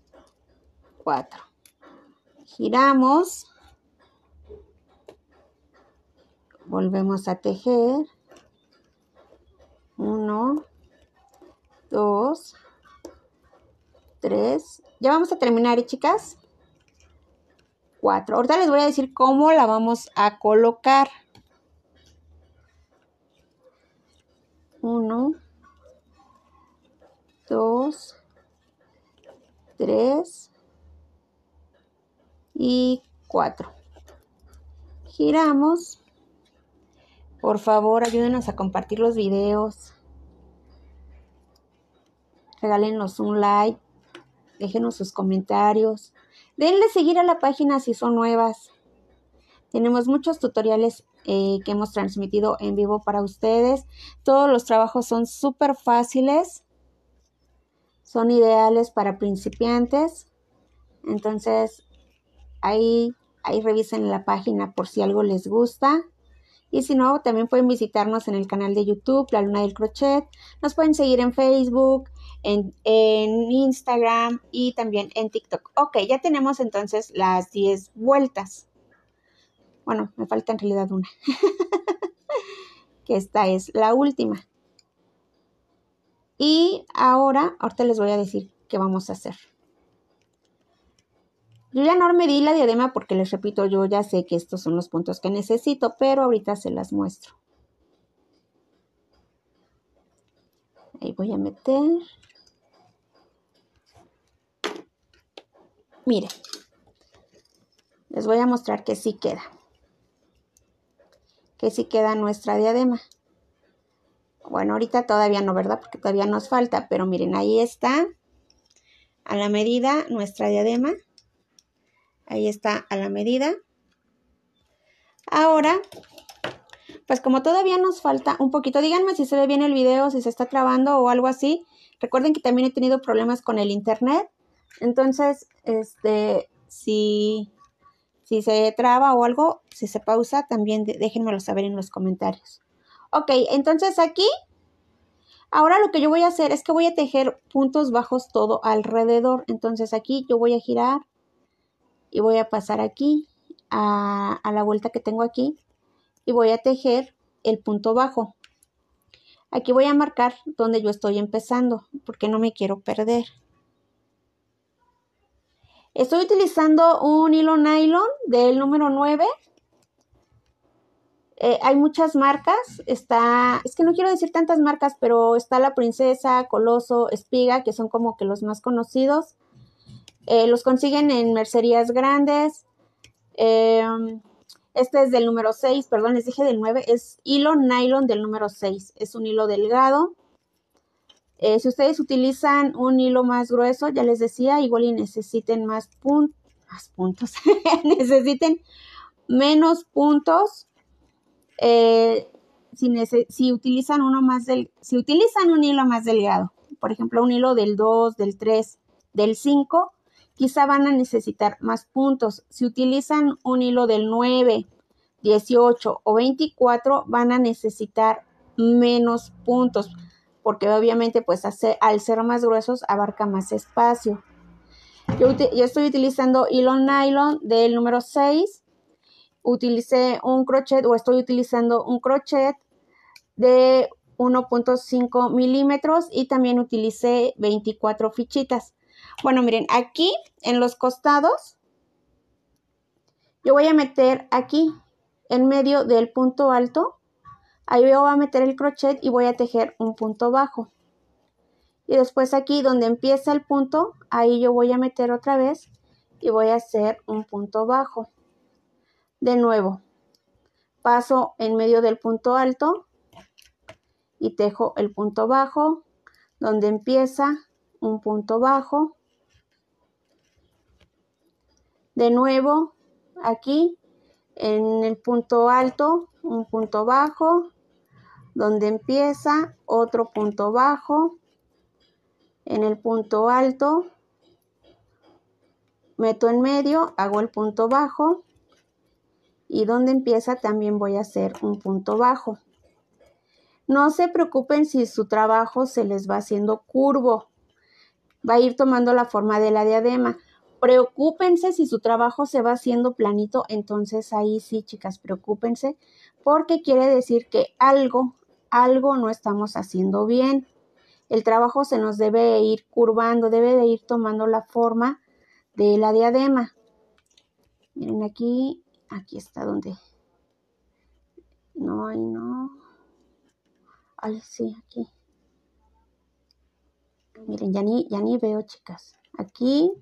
4 giramos volvemos a tejer 1 2 tres. Ya vamos a terminar, ¿eh, chicas. Cuatro. Ahorita les voy a decir cómo la vamos a colocar. Uno, dos, tres y cuatro. Giramos. Por favor, ayúdenos a compartir los videos. Regálenos un like déjenos sus comentarios, denle seguir a la página si son nuevas. Tenemos muchos tutoriales eh, que hemos transmitido en vivo para ustedes. Todos los trabajos son súper fáciles. Son ideales para principiantes. Entonces, ahí, ahí revisen la página por si algo les gusta. Y si no, también pueden visitarnos en el canal de YouTube, La Luna del Crochet. Nos pueden seguir en Facebook, en, Instagram y también en TikTok. Ok, ya tenemos entonces las 10 vueltas. Bueno, me falta en realidad una, que esta es la última. Y ahora, ahorita les voy a decir qué vamos a hacer. Yo ya no me di la diadema porque les repito, yo ya sé que estos son los puntos que necesito, pero ahorita se las muestro. Ahí voy a meter. Miren, les voy a mostrar que sí queda. Que sí queda nuestra diadema. Bueno, ahorita todavía no, ¿verdad? Porque todavía nos falta, pero miren, ahí está a la medida nuestra diadema. Ahí está a la medida. Ahora, pues como todavía nos falta un poquito, díganme si se ve bien el video, si se está trabando o algo así. Recuerden que también he tenido problemas con el internet. Entonces, este, si, si se traba o algo, si se pausa, también déjenmelo saber en los comentarios. Ok, entonces aquí, ahora lo que yo voy a hacer es que voy a tejer puntos bajos todo alrededor. Entonces aquí yo voy a girar y voy a pasar aquí a, a la vuelta que tengo aquí y voy a tejer el punto bajo. Aquí voy a marcar donde yo estoy empezando porque no me quiero perder. Estoy utilizando un hilo nylon del número 9. Eh, hay muchas marcas, está, es que no quiero decir tantas marcas, pero está La Princesa, Coloso, Espiga, que son como que los más conocidos. Eh, los consiguen en mercerías grandes. Em, este es del número 6, perdón, les dije del 9, es hilo nylon del número 6. Es un hilo delgado. Eh, si ustedes utilizan un hilo más grueso, ya les decía, igual y necesiten más, puntos, necesiten menos puntos. Eh, si, utilizan uno más del, si utilizan un hilo más delgado, por ejemplo, un hilo del 2, del 3, del 5, quizá van a necesitar más puntos. Si utilizan un hilo del 9, 18 o 24, van a necesitar menos puntos porque obviamente pues al ser más gruesos abarca más espacio. Yo, estoy utilizando hilo nylon del número 6, utilicé un crochet o estoy utilizando un crochet de 1.5 milímetros y también utilicé 24 fichitas. Bueno, miren, aquí en los costados yo voy a meter aquí en medio del punto alto ahí voy a meter el crochet y voy a tejer un punto bajo y después aquí donde empieza el punto ahí yo voy a meter otra vez y voy a hacer un punto bajo de nuevo paso en medio del punto alto y tejo el punto bajo donde empieza un punto bajo de nuevo aquí en el punto alto un punto bajo donde empieza otro punto bajo. En el punto alto meto en medio, hago el punto bajo y donde empieza también voy a hacer un punto bajo. No se preocupen si su trabajo se les va haciendo curvo, va a ir tomando la forma de la diadema. Preocúpense si su trabajo se va haciendo planito, entonces ahí sí, chicas, preocúpense, porque quiere decir que algo algo no estamos haciendo bien. El trabajo se nos debe ir curvando, debe de ir tomando la forma de la diadema. Miren aquí, aquí está donde. No, hay no. Ay, aquí. Miren, ya ni, ya ni veo, chicas. Aquí.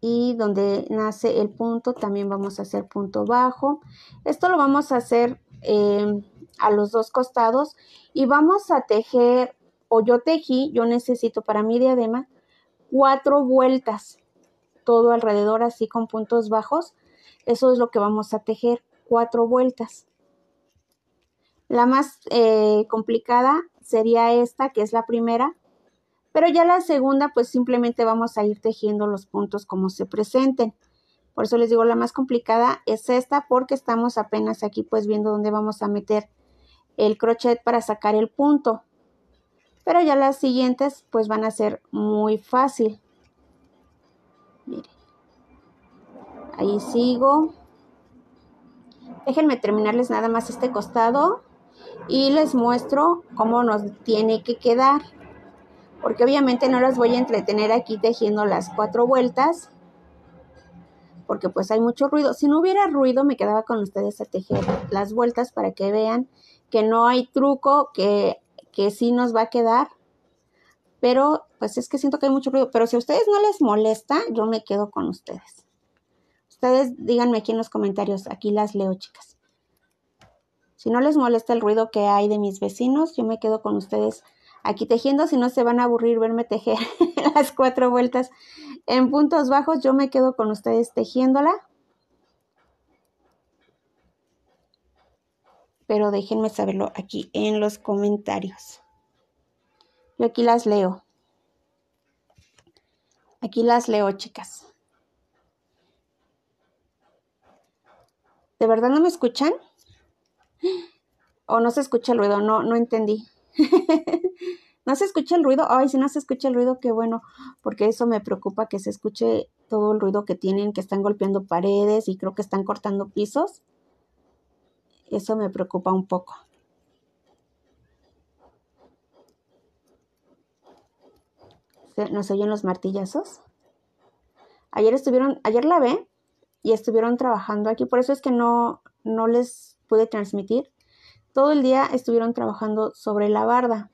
Y donde nace el punto, también vamos a hacer punto bajo. Esto lo vamos a hacer Em, a los dos costados y vamos a tejer, o yo tejí, yo necesito para mi diadema, cuatro vueltas, todo alrededor así con puntos bajos. Eso es lo que vamos a tejer, cuatro vueltas. La más eh, complicada sería esta, que es la primera, pero ya la segunda, pues simplemente vamos a ir tejiendo los puntos como se presenten. Por eso les digo, la más complicada es esta porque estamos apenas aquí pues viendo dónde vamos a meter el crochet para sacar el punto. Pero ya las siguientes pues van a ser muy fácil. Miren. Ahí sigo. Déjenme terminarles nada más este costado y les muestro cómo nos tiene que quedar. Porque obviamente no las voy a entretener aquí tejiendo las cuatro vueltas porque pues hay mucho ruido. Si no hubiera ruido, me quedaba con ustedes a tejer las vueltas para que vean que no hay truco, que, que sí nos va a quedar. Pero pues es que siento que hay mucho ruido. Pero si a ustedes no les molesta, yo me quedo con ustedes. Ustedes díganme aquí en los comentarios, aquí las leo, chicas. Si no les molesta el ruido que hay de mis vecinos, yo me quedo con ustedes aquí tejiendo, si no se van a aburrir verme tejer las cuatro vueltas en puntos bajos yo me quedo con ustedes tejiéndola. Pero déjenme saberlo aquí en los comentarios. Yo aquí las leo. Aquí las leo, chicas. ¿De verdad no me escuchan? ¿O no se escucha el ruido? No, no entendí. ¿No se escucha el ruido? Ay, si no se escucha el ruido, qué bueno, porque eso me preocupa que se escuche todo el ruido que tienen, que están golpeando paredes y creo que están cortando pisos. Eso me preocupa un poco. ¿Nos oyen los martillazos? Ayer estuvieron, ayer la ve y estuvieron trabajando aquí, por eso es que no, no les pude transmitir. Todo el día estuvieron trabajando sobre la barda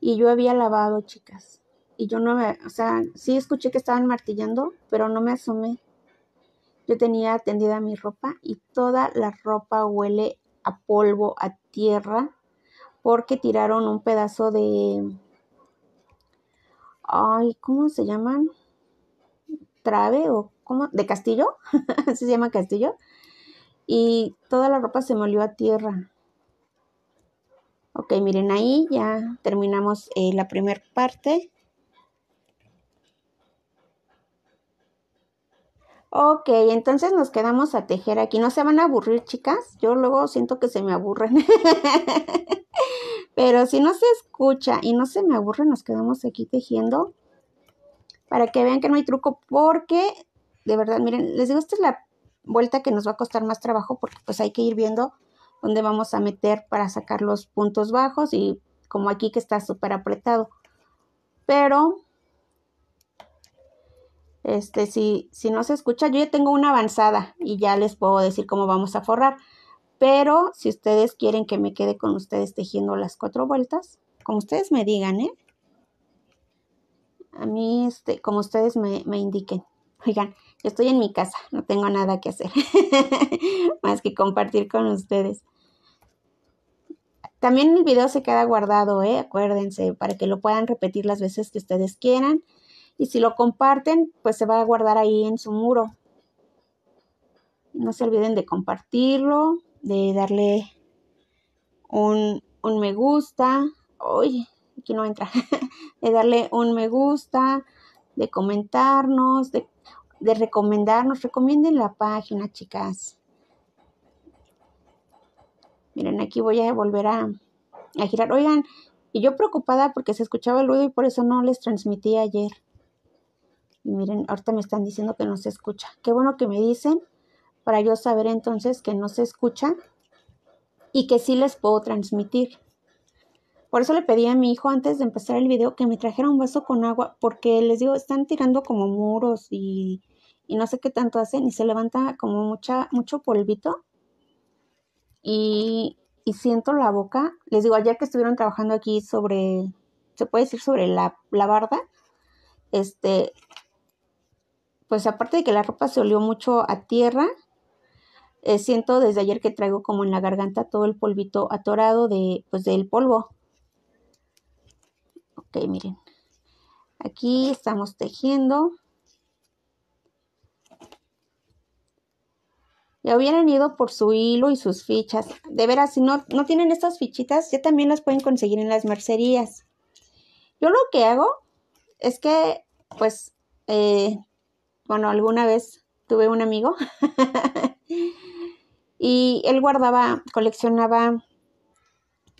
y yo había lavado, chicas. Y yo no me, o sea, sí escuché que estaban martillando, pero no me asomé. Yo tenía tendida mi ropa y toda la ropa huele a polvo, a tierra, porque tiraron un pedazo de... Ay, ¿cómo se llaman? Trave o ¿cómo? De castillo, se llama castillo. Y toda la ropa se molió a tierra. Ok, miren ahí ya terminamos eh, la primera parte. Ok, entonces nos quedamos a tejer aquí. ¿No se van a aburrir, chicas? Yo luego siento que se me aburren. Pero si no se escucha y no se me aburre, nos quedamos aquí tejiendo. Para que vean que no hay truco, porque de verdad, miren, les digo, esta es la vuelta que nos va a costar más trabajo porque pues hay que ir viendo donde vamos a meter para sacar los puntos bajos y como aquí que está súper apretado. Pero, este, si, si no se escucha, yo ya tengo una avanzada y ya les puedo decir cómo vamos a forrar. Pero si ustedes quieren que me quede con ustedes tejiendo las cuatro vueltas, como ustedes me digan, ¿eh? A mí, este, como ustedes me, me indiquen. Oigan, yo estoy en mi casa, no tengo nada que hacer más que compartir con ustedes. También el video se queda guardado, ¿eh? acuérdense, para que lo puedan repetir las veces que ustedes quieran. Y si lo comparten, pues se va a guardar ahí en su muro. No se olviden de compartirlo, de darle un, me gusta. Oye, aquí no entra. de darle un me gusta, de comentarnos, de, de recomendarnos. Recomienden la página, chicas. Miren, aquí voy a volver a, girar. Oigan, y yo preocupada porque se escuchaba el ruido y por eso no les transmití ayer. Y miren, ahorita me están diciendo que no se escucha. Qué bueno que me dicen para yo saber entonces que no se escucha y que sí les puedo transmitir. Por eso le pedí a mi hijo antes de empezar el video que me trajera un vaso con agua porque les digo, están tirando como muros y, no sé qué tanto hacen y se levanta como mucha, mucho polvito y, siento la boca. Les digo, ayer que estuvieron trabajando aquí sobre, se puede decir sobre la, la barda, este, pues aparte de que la ropa se olió mucho a tierra, eh, siento desde ayer que traigo como en la garganta todo el polvito atorado de, pues del polvo. Ok, miren. Aquí estamos tejiendo. ya hubieran ido por su hilo y sus fichas. De veras, si no, no tienen estas fichitas, ya también las pueden conseguir en las mercerías. Yo lo que hago es que, pues, eh, bueno, alguna vez tuve un amigo y él guardaba, coleccionaba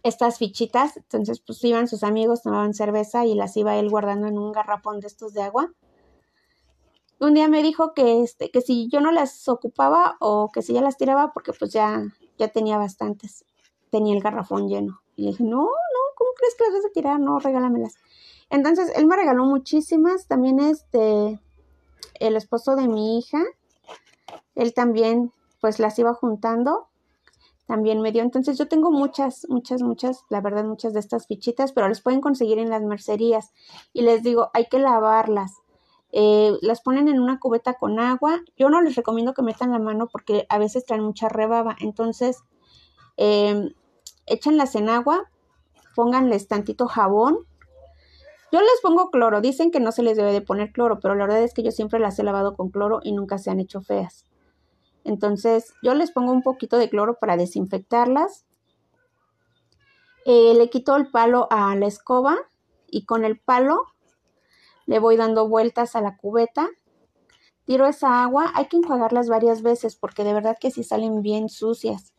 estas fichitas, entonces pues iban sus amigos, tomaban cerveza y las iba él guardando en un garrapón de estos de agua un día me dijo que, este, que si yo no las ocupaba o que si ya las tiraba, porque pues ya, ya tenía bastantes, tenía el garrafón lleno. Y le dije, no, no, ¿cómo crees que las vas a tirar? No, regálamelas. Entonces, él me regaló muchísimas, también este, el esposo de mi hija, él también pues las iba juntando, también me dio. Entonces yo tengo muchas, muchas, muchas, la verdad, muchas de estas fichitas, pero las pueden conseguir en las mercerías. Y les digo, hay que lavarlas. Eh, las ponen en una cubeta con agua. Yo no les recomiendo que metan la mano porque a veces traen mucha rebaba. Entonces, em, échenlas en agua, pónganles tantito jabón. Yo les pongo cloro, dicen que no se les debe de poner cloro, pero la verdad es que yo siempre las he lavado con cloro y nunca se han hecho feas. Entonces, yo les pongo un poquito de cloro para desinfectarlas. Eh, le quito el palo a la escoba y con el palo le voy dando vueltas a la cubeta, tiro esa agua, hay que enjuagarlas varias veces porque de verdad que si salen bien sucias.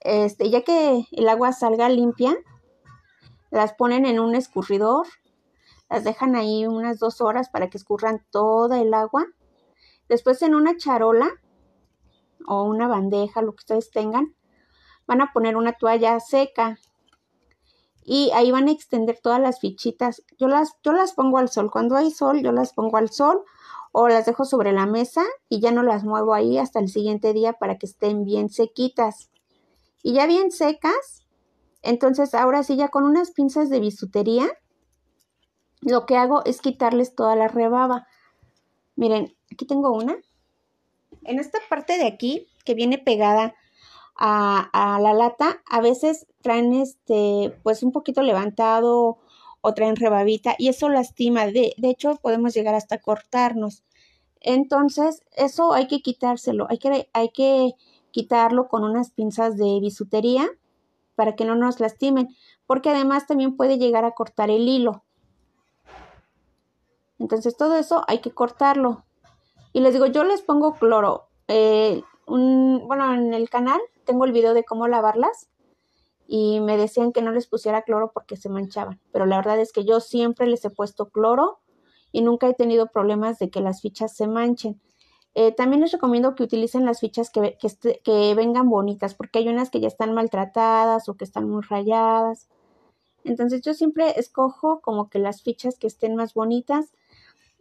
Este, ya que el agua salga limpia, las ponen en un escurridor, las dejan ahí unas dos horas para que escurran toda el agua. Después en una charola o una bandeja, lo que ustedes tengan, van a poner una toalla seca y ahí van a extender todas las fichitas. Yo las, yo las pongo al sol. Cuando hay sol, yo las pongo al sol o las dejo sobre la mesa y ya no las muevo ahí hasta el siguiente día para que estén bien sequitas. Y ya bien secas, entonces ahora sí ya con unas pinzas de bisutería, lo que hago es quitarles toda la rebaba. Miren, aquí tengo una. En esta parte de aquí que viene pegada a, la lata, a veces traen este, pues un poquito levantado o traen rebabita y eso lastima. De, de hecho, podemos llegar hasta cortarnos. Entonces, eso hay que quitárselo, hay que, hay que quitarlo con unas pinzas de bisutería para que no nos lastimen, porque además también puede llegar a cortar el hilo. Entonces todo eso hay que cortarlo. Y les digo, yo les pongo cloro. Eh, un, bueno, en el canal tengo el video de cómo lavarlas y me decían que no les pusiera cloro porque se manchaban, pero la verdad es que yo siempre les he puesto cloro y nunca he tenido problemas de que las fichas se manchen. Eh, también les recomiendo que utilicen las fichas que, que, este, que, vengan bonitas, porque hay unas que ya están maltratadas o que están muy rayadas. Entonces yo siempre escojo como que las fichas que estén más bonitas.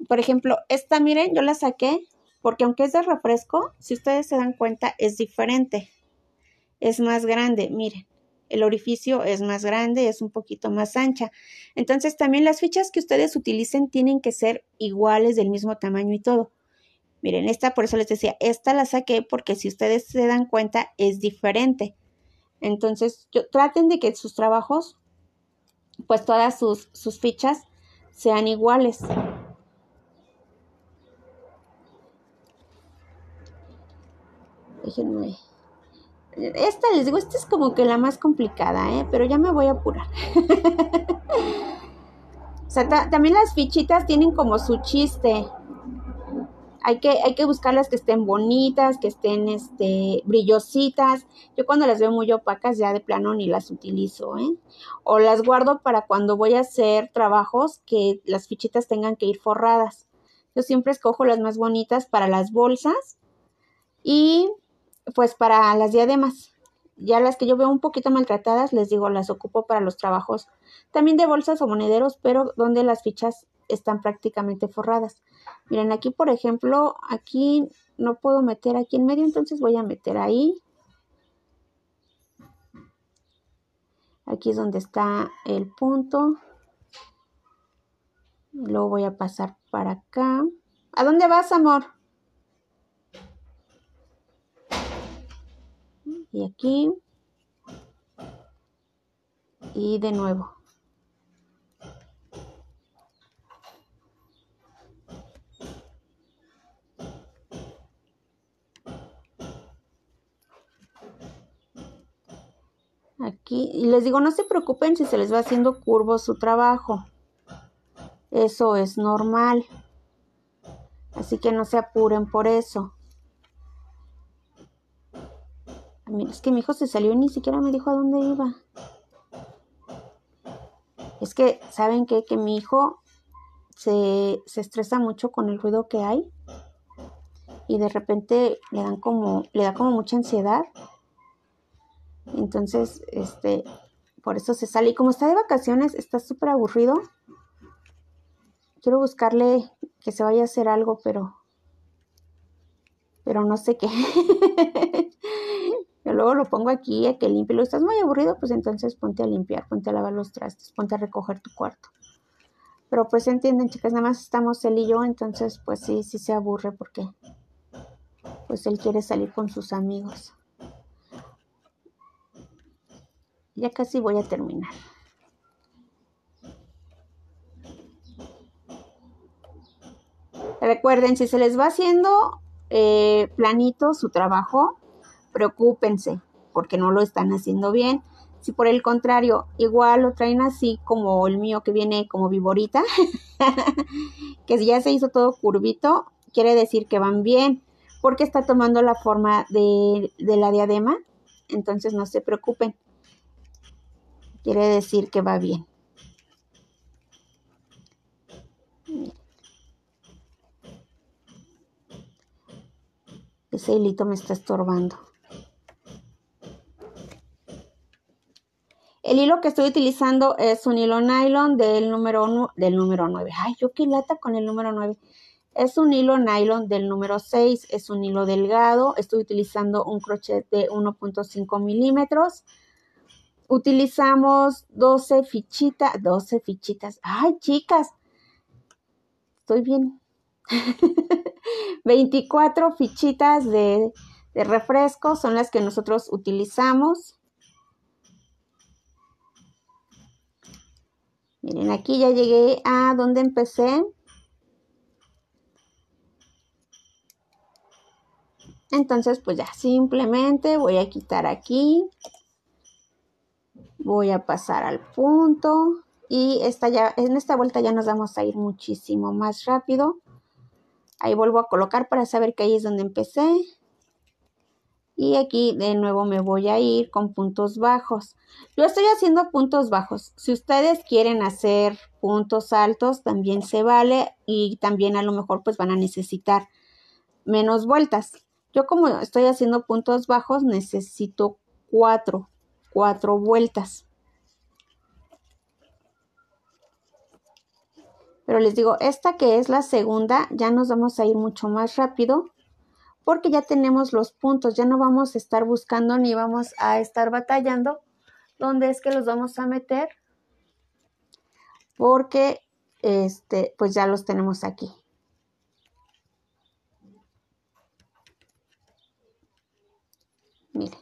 Por ejemplo, esta miren, yo la saqué porque aunque es de refresco, si ustedes se dan cuenta, es diferente es más grande, miren. El orificio es más grande, es un poquito más ancha. Entonces también las fichas que ustedes utilicen tienen que ser iguales del mismo tamaño y todo. Miren, esta por eso les decía, esta la saqué porque si ustedes se dan cuenta es diferente. Entonces, yo, traten de que sus trabajos, pues todas sus, sus fichas sean iguales. Déjenme. Esta les digo, esta es como que la más complicada, ¿eh? pero ya me voy a apurar. o sea, también las fichitas tienen como su chiste. Hay que, hay que buscarlas que estén bonitas, que estén este, brillositas. Yo cuando las veo muy opacas ya de plano ni las utilizo, ¿eh? O las guardo para cuando voy a hacer trabajos que las fichitas tengan que ir forradas. Yo siempre escojo las más bonitas para las bolsas. Y pues para las diademas. Ya las que yo veo un poquito maltratadas, les digo, las ocupo para los trabajos también de bolsas o monederos, pero donde las fichas están prácticamente forradas. Miren, aquí por ejemplo, aquí no puedo meter aquí en medio, entonces voy a meter ahí. Aquí es donde está el punto. Luego voy a pasar para acá. ¿A dónde vas, amor? y aquí y de nuevo. Aquí, y les digo, no se preocupen si se les va haciendo curvo su trabajo. Eso es normal. Así que no se apuren por eso. es que mi hijo se salió y ni siquiera me dijo a dónde iba. Es que, ¿saben Que mi hijo se, se estresa mucho con el ruido que hay y de repente le dan como, le da como mucha ansiedad. Entonces, este, por eso se sale. Y como está de vacaciones, está súper aburrido. Quiero buscarle que se vaya a hacer algo, pero, pero no sé qué. luego lo pongo aquí a que limpie. Lo estás muy aburrido, pues entonces ponte a limpiar, ponte a lavar los trastes, ponte a recoger tu cuarto. Pero pues entienden, chicas, nada más estamos él y yo, entonces pues sí, sí se aburre porque pues él quiere salir con sus amigos. Ya casi voy a terminar. Recuerden, si se les va haciendo eh, planito su trabajo, preocúpense porque no lo están haciendo bien. Si por el contrario, igual lo traen así como el mío que viene como viborita, que ya se hizo todo curvito, quiere decir que van bien, porque está tomando la forma de, de la diadema, entonces no se preocupen. Quiere decir que va bien. Ese hilito me está estorbando. El hilo que estoy utilizando es un hilo nylon del número, del 9. Ay, yo qué lata con el número 9. Es un hilo nylon del número 6, es un hilo delgado. Estoy utilizando un crochet de 1.5 milímetros. Utilizamos 12 fichitas, 12 fichitas. Ay, chicas, estoy bien. 24 fichitas de refresco son las que nosotros utilizamos. Miren, aquí ya llegué a donde empecé. Entonces, pues ya simplemente voy a quitar aquí. Voy a pasar al punto. Y esta ya, en esta vuelta ya nos vamos a ir muchísimo más rápido. Ahí vuelvo a colocar para saber que ahí es donde empecé y aquí de nuevo me voy a ir con puntos bajos. Yo estoy haciendo puntos bajos. Si ustedes quieren hacer puntos altos, también se vale y también a lo mejor pues van a necesitar menos vueltas. Yo como estoy haciendo puntos bajos, necesito cuatro, cuatro vueltas. Pero les digo, esta que es la segunda, ya nos vamos a ir mucho más rápido porque ya tenemos los puntos, ya no vamos a estar buscando ni vamos a estar batallando dónde es que los vamos a meter, porque este, pues ya los tenemos aquí. Miren,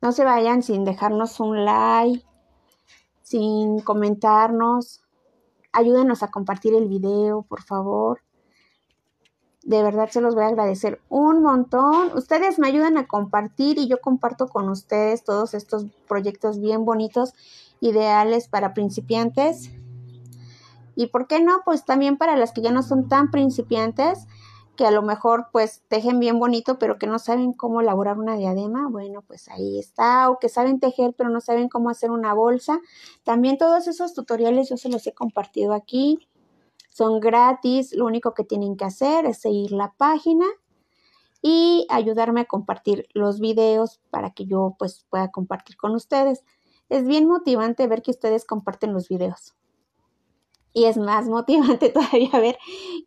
no se vayan sin dejarnos un like, sin comentarnos. Ayúdenos a compartir el video, por favor. De verdad se los voy a agradecer un montón. Ustedes me ayudan a compartir y yo comparto con ustedes todos estos proyectos bien bonitos, ideales para principiantes. Y por qué no, pues también para las que ya no son tan principiantes, que a lo mejor pues tejen bien bonito, pero que no saben cómo elaborar una diadema, bueno, pues ahí está, o que saben tejer, pero no saben cómo hacer una bolsa. También todos esos tutoriales yo se los he compartido aquí. Son gratis, lo único que tienen que hacer es seguir la página y ayudarme a compartir los videos para que yo pues pueda compartir con ustedes. Es bien motivante ver que ustedes comparten los videos. Y es más motivante todavía ver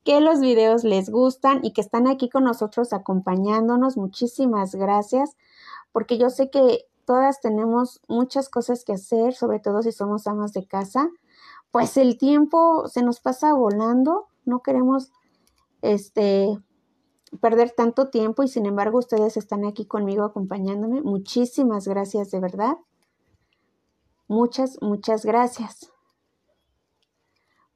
que los videos les gustan y que están aquí con nosotros acompañándonos. Muchísimas gracias, porque yo sé que todas tenemos muchas cosas que hacer, sobre todo si somos amas de casa pues el tiempo se nos pasa volando, no queremos este perder tanto tiempo y sin embargo ustedes están aquí conmigo acompañándome. Muchísimas gracias de verdad. Muchas, muchas gracias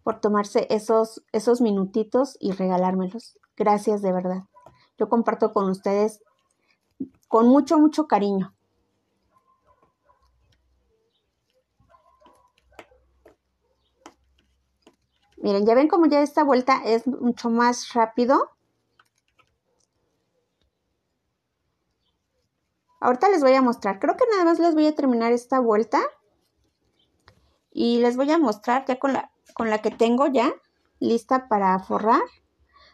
por tomarse esos, esos minutitos y regalármelos. Gracias de verdad. Yo comparto con ustedes con mucho, mucho cariño. Miren, ya ven como ya esta vuelta es mucho más rápido. Ahorita les voy a mostrar. Creo que nada más les voy a terminar esta vuelta. Y les voy a mostrar ya con la, con la que tengo ya lista para forrar.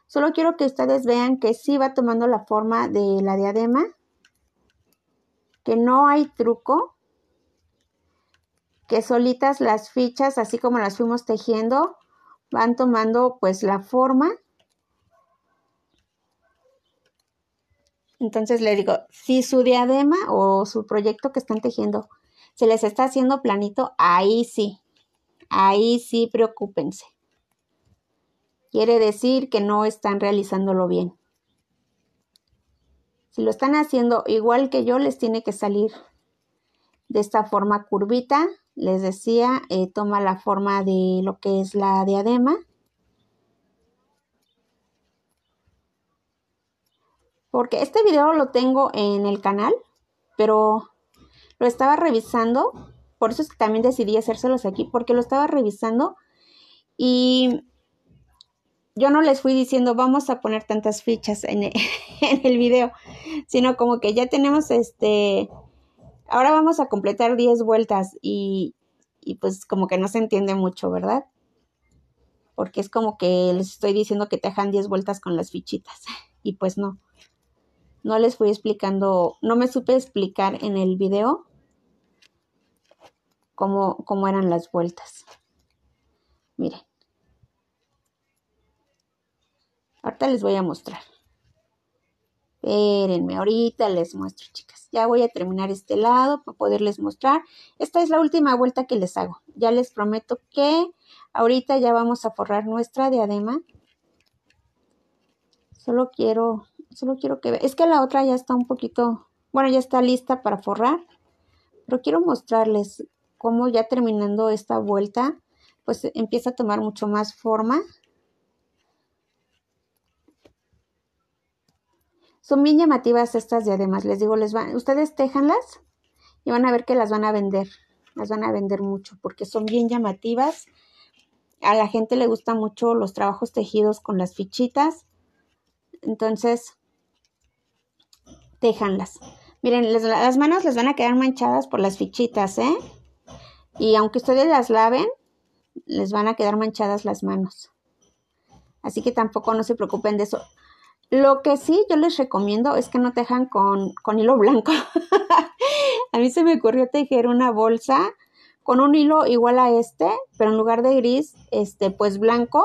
Solo quiero que ustedes vean que sí va tomando la forma de la diadema. Que no hay truco. Que solitas las fichas, así como las fuimos tejiendo, van tomando pues la forma. Entonces le digo, si su diadema o su proyecto que están tejiendo se les está haciendo planito, ahí sí, ahí sí preocúpense. Quiere decir que no están realizándolo bien. Si lo están haciendo igual que yo, les tiene que salir de esta forma curvita les decía, eh, toma la forma de lo que es la diadema. Porque este video lo tengo en el canal, pero lo estaba revisando, por eso es que también decidí hacérselos aquí, porque lo estaba revisando y yo no les fui diciendo vamos a poner tantas fichas en e-", el video, sino como que ya tenemos este ahora vamos a completar 10 vueltas y, pues como que no se entiende mucho, ¿verdad? Porque es como que les estoy diciendo que te dejan 10 vueltas con las fichitas y pues no. No les fui explicando, no me supe explicar en el video cómo, cómo eran las vueltas. Miren. Ahorita les voy a mostrar. Espérenme, ahorita les muestro, chicas ya voy a terminar este lado para poderles mostrar. Esta es la última vuelta que les hago. Ya les prometo que ahorita ya vamos a forrar nuestra diadema. Solo quiero, solo quiero que vean. Es que la otra ya está un poquito, bueno, ya está lista para forrar. Pero quiero mostrarles cómo ya terminando esta vuelta, pues empieza a tomar mucho más forma. Son bien llamativas estas y además. les digo, les van, ustedes tejanlas y van a ver que las van a vender, las van a vender mucho porque son bien llamativas. A la gente le gustan mucho los trabajos tejidos con las fichitas. Entonces, tejanlas. Miren, las manos les van a quedar manchadas por las fichitas, ¿eh? Y aunque ustedes las laven, les van a quedar manchadas las manos. Así que tampoco no se preocupen de eso. Lo que sí yo les recomiendo es que no tejan con, hilo blanco. a mí se me ocurrió tejer una bolsa con un hilo igual a este, pero en lugar de gris, este pues blanco,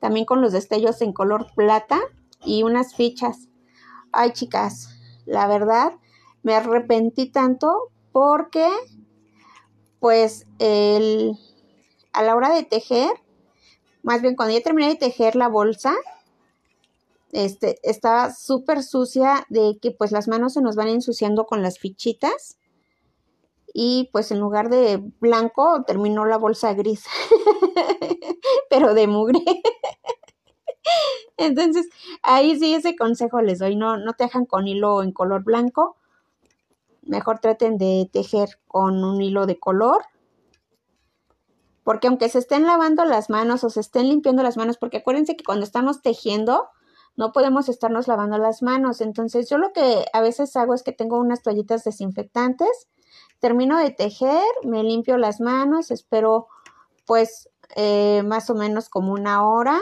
también con los destellos en color plata y unas fichas. Ay, chicas, la verdad me arrepentí tanto porque pues a la hora de tejer, más bien cuando ya terminé de tejer la bolsa, este, estaba súper sucia de que pues las manos se nos van ensuciando con las fichitas y pues en lugar de blanco terminó la bolsa gris, pero de mugre. Entonces, ahí sí ese consejo les doy, no, no tejan con hilo en color blanco, mejor traten de tejer con un hilo de color, porque aunque se estén lavando las manos o se estén limpiando las manos, porque acuérdense que cuando estamos tejiendo, no podemos estarnos lavando las manos. Entonces yo lo que a veces hago es que tengo unas toallitas desinfectantes, termino de tejer, me limpio las manos, espero pues eh, más o menos como una hora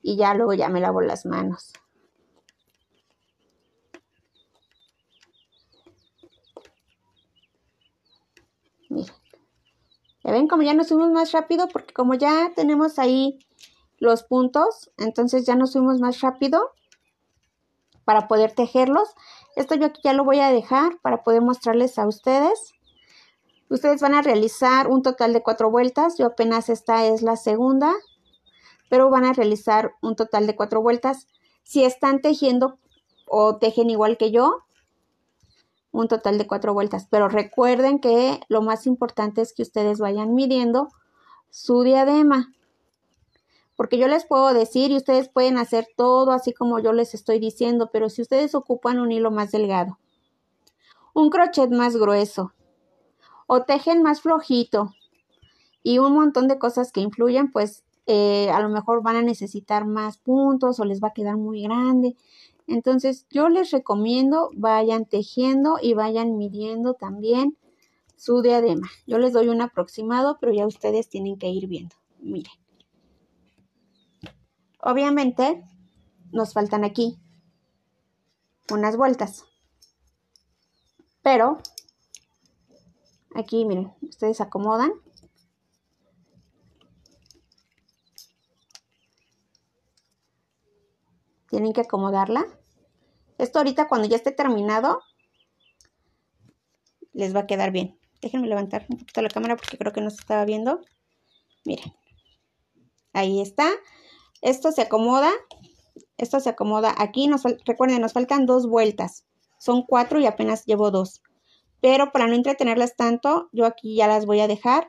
y ya luego ya me lavo las manos. Miren. Ya ven como ya nos fuimos más rápido porque como ya tenemos ahí los puntos, entonces ya nos fuimos más rápido para poder tejerlos. Esto yo aquí ya lo voy a dejar para poder mostrarles a ustedes. Ustedes van a realizar un total de cuatro vueltas, yo apenas esta es la segunda, pero van a realizar un total de cuatro vueltas. Si están tejiendo o tejen igual que yo, un total de cuatro vueltas. Pero recuerden que lo más importante es que ustedes vayan midiendo su diadema porque yo les puedo decir y ustedes pueden hacer todo así como yo les estoy diciendo, pero si ustedes ocupan un hilo más delgado, un crochet más grueso o tejen más flojito y un montón de cosas que influyen, pues eh, a lo mejor van a necesitar más puntos o les va a quedar muy grande. Entonces yo les recomiendo vayan tejiendo y vayan midiendo también su diadema. Yo les doy un aproximado, pero ya ustedes tienen que ir viendo. Miren. Obviamente, nos faltan aquí unas vueltas. Pero, aquí miren, ustedes acomodan. Tienen que acomodarla. Esto ahorita cuando ya esté terminado, les va a quedar bien. Déjenme levantar un poquito la cámara porque creo que no se estaba viendo. Miren, ahí está. Esto se acomoda, esto se acomoda aquí, nos, recuerden, nos faltan dos vueltas, son cuatro y apenas llevo dos. Pero para no entretenerlas tanto, yo aquí ya las voy a dejar,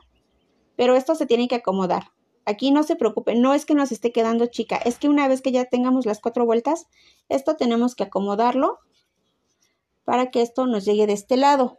pero esto se tiene que acomodar. Aquí no se preocupen, no es que nos esté quedando chica, es que una vez que ya tengamos las cuatro vueltas, esto tenemos que acomodarlo para que esto nos llegue de este lado.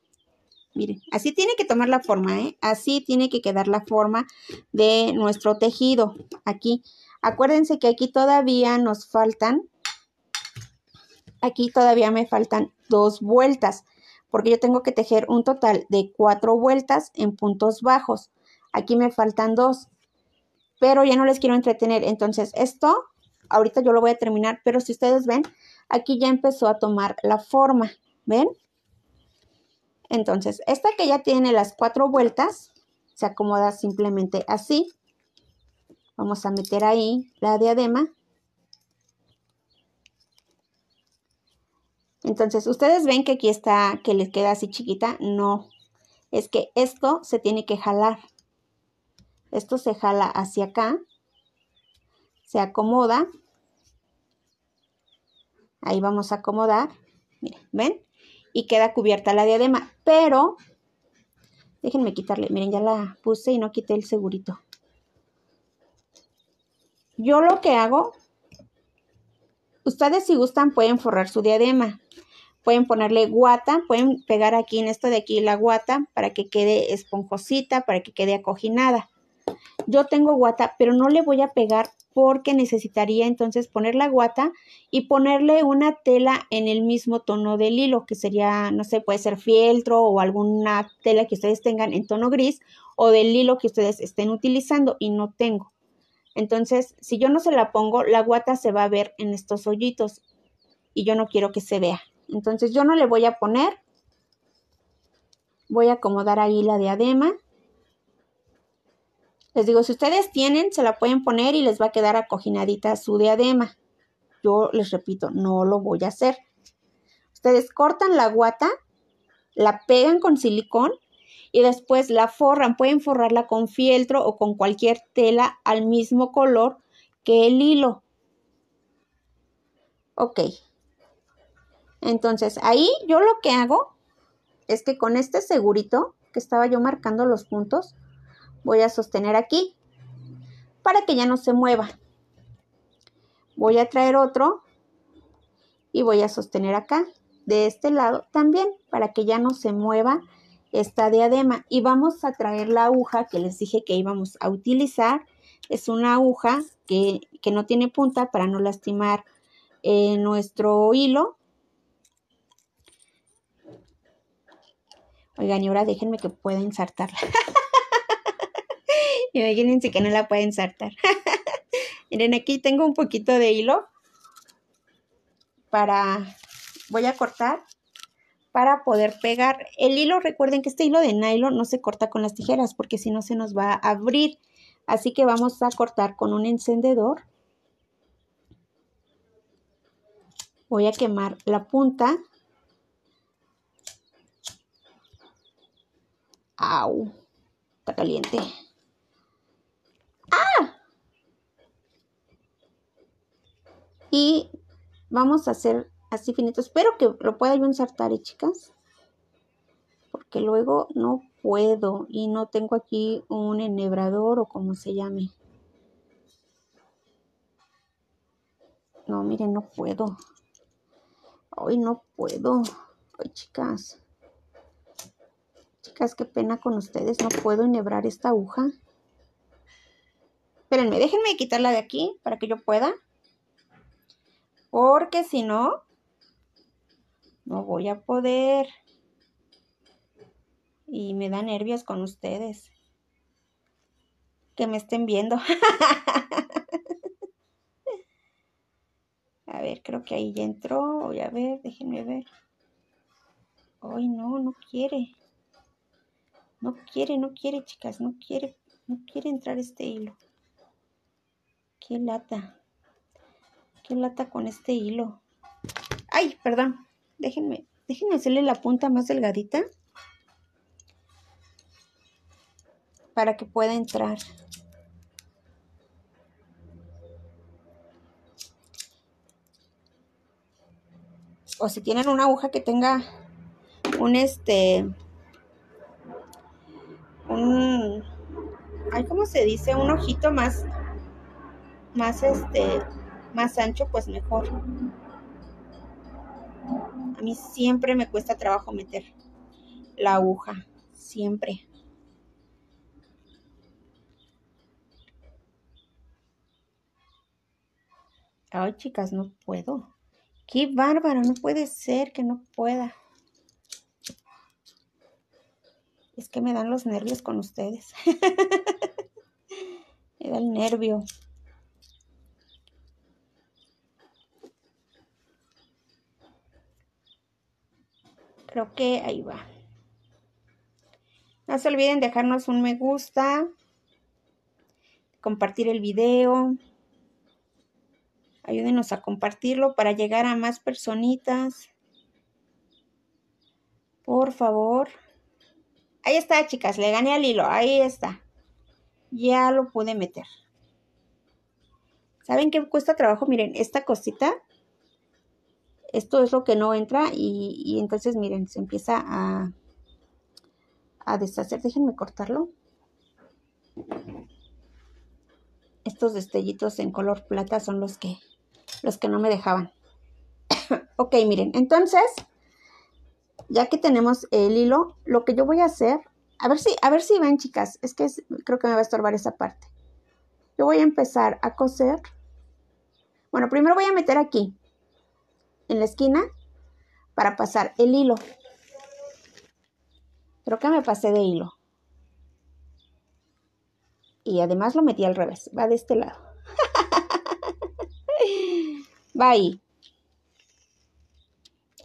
Miren, así tiene que tomar la forma, ¿eh? Así tiene que quedar la forma de nuestro tejido aquí. Acuérdense que aquí todavía nos faltan, aquí todavía me faltan dos vueltas, porque yo tengo que tejer un total de cuatro vueltas en puntos bajos. Aquí me faltan dos, pero ya no les quiero entretener. Entonces esto, ahorita yo lo voy a terminar, pero si ustedes ven, aquí ya empezó a tomar la forma, ¿ven? Entonces, esta que ya tiene las cuatro vueltas, se acomoda simplemente así. Vamos a meter ahí la diadema. Entonces, ustedes ven que aquí está, que les queda así chiquita. No, es que esto se tiene que jalar. Esto se jala hacia acá, se acomoda. Ahí vamos a acomodar. Miren, ¿ven? y queda cubierta la diadema. Pero, déjenme quitarle, miren, ya la puse y no quité el segurito. Yo lo que hago, ustedes si gustan pueden forrar su diadema. Pueden ponerle guata, pueden pegar aquí en esto de aquí la guata para que quede esponjosita, para que quede acoginada. Yo tengo guata, pero no le voy a pegar porque necesitaría entonces poner la guata y ponerle una tela en el mismo tono del hilo, que sería, no sé, puede ser fieltro o alguna tela que ustedes tengan en tono gris o del hilo que ustedes estén utilizando y no tengo. Entonces, si yo no se la pongo, la guata se va a ver en estos hoyitos y yo no quiero que se vea. Entonces, yo no le voy a poner. Voy a acomodar ahí la diadema. Les digo, si ustedes tienen, se la pueden poner y les va a quedar acoginadita su diadema. Yo les repito, no lo voy a hacer. Ustedes cortan la guata, la pegan con silicón y después la forran. Pueden forrarla con fieltro o con cualquier tela al mismo color que el hilo. Ok. Entonces, ahí yo lo que hago es que con este segurito que estaba yo marcando los puntos, Voy a sostener aquí para que ya no se mueva. Voy a traer otro y voy a sostener acá de este lado también para que ya no se mueva esta diadema y vamos a traer la aguja que les dije que íbamos a utilizar es una aguja que, que no tiene punta para no lastimar eh, nuestro hilo oigan y ahora déjenme que pueda insertarla Y Imagínense que no la pueden saltar. Miren, aquí tengo un poquito de hilo para, voy a cortar para poder pegar el hilo. Recuerden que este hilo de nylon no se corta con las tijeras porque si no se nos va a abrir. Así que vamos a cortar con un encendedor. Voy a quemar la punta. Au, está caliente. Y vamos a hacer así finito. Espero que lo pueda yo ensartar, ¿eh, chicas? Porque luego no puedo y no tengo aquí un enhebrador o como se llame. No, miren, no puedo. Hoy no puedo. hoy chicas. Chicas, qué pena con ustedes. No puedo enhebrar esta aguja. Espérenme, déjenme quitarla de aquí para que yo pueda porque si no, no voy a poder. Y me da nervios con ustedes. Que me estén viendo. a ver, creo que ahí ya entró. Voy a ver, déjenme ver. Ay, no, no quiere. No quiere, no quiere, chicas. No quiere, no quiere entrar este hilo. Qué lata lata con este hilo. Ay, perdón. Déjenme, déjenme hacerle la punta más delgadita para que pueda entrar. O si tienen una aguja que tenga un este un ay, ¿cómo se dice? Un ojito más más este más ancho, pues mejor. A mí siempre me cuesta trabajo meter la aguja, siempre. Ay, chicas, no puedo. Qué bárbaro, no puede ser que no pueda. Es que me dan los nervios con ustedes. me da el nervio. Creo que ahí va. No se olviden dejarnos un me gusta, compartir el video. Ayúdenos a compartirlo para llegar a más personitas. Por favor. Ahí está, chicas. Le gané al hilo. Ahí está. Ya lo pude meter. ¿Saben qué cuesta trabajo? Miren, esta cosita esto es lo que no entra y, entonces miren, se empieza a, a deshacer. Déjenme cortarlo. Estos destellitos en color plata son los que, los que no me dejaban. ok, miren, entonces, ya que tenemos el hilo, lo que yo voy a hacer, a ver si, a ver si ven chicas, es que creo que me va a estorbar esa parte. Yo voy a empezar a coser. Bueno, primero voy a meter aquí en la esquina para pasar el hilo. Creo que me pasé de hilo. Y además lo metí al revés, va de este lado. va ahí.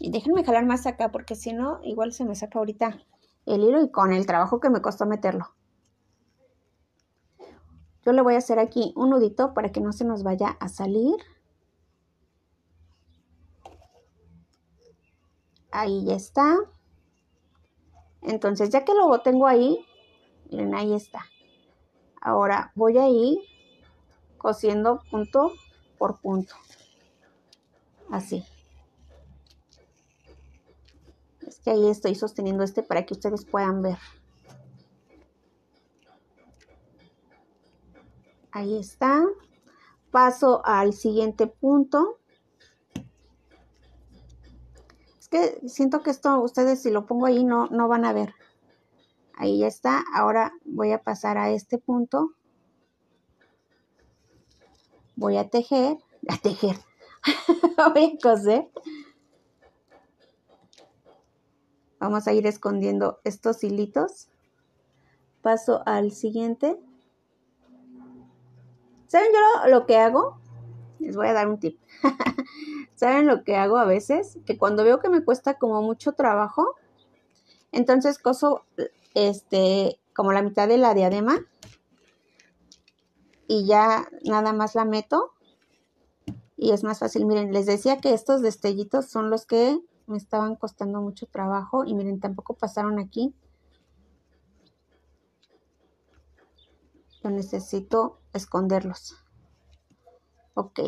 Y déjenme jalar más acá porque si no, igual se me saca ahorita el hilo y con el trabajo que me costó meterlo. Yo le voy a hacer aquí un nudito para que no se nos vaya a salir. Ahí ya está. Entonces, ya que lo tengo ahí, miren, ahí está. Ahora voy a ir cosiendo punto por punto. Así. Es que ahí estoy sosteniendo este para que ustedes puedan ver. Ahí está. Paso al siguiente punto. siento que esto ustedes si lo pongo ahí no, no van a ver. Ahí ya está. Ahora voy a pasar a este punto. Voy a tejer, a tejer, voy a coser. Vamos a ir escondiendo estos hilitos. Paso al siguiente. ¿Saben yo lo que hago? les voy a dar un tip. ¿Saben lo que hago a veces? Que cuando veo que me cuesta como mucho trabajo, entonces coso este como la mitad de la diadema y ya nada más la meto y es más fácil. Miren, les decía que estos destellitos son los que me estaban costando mucho trabajo y miren, tampoco pasaron aquí. Yo necesito esconderlos. Ok.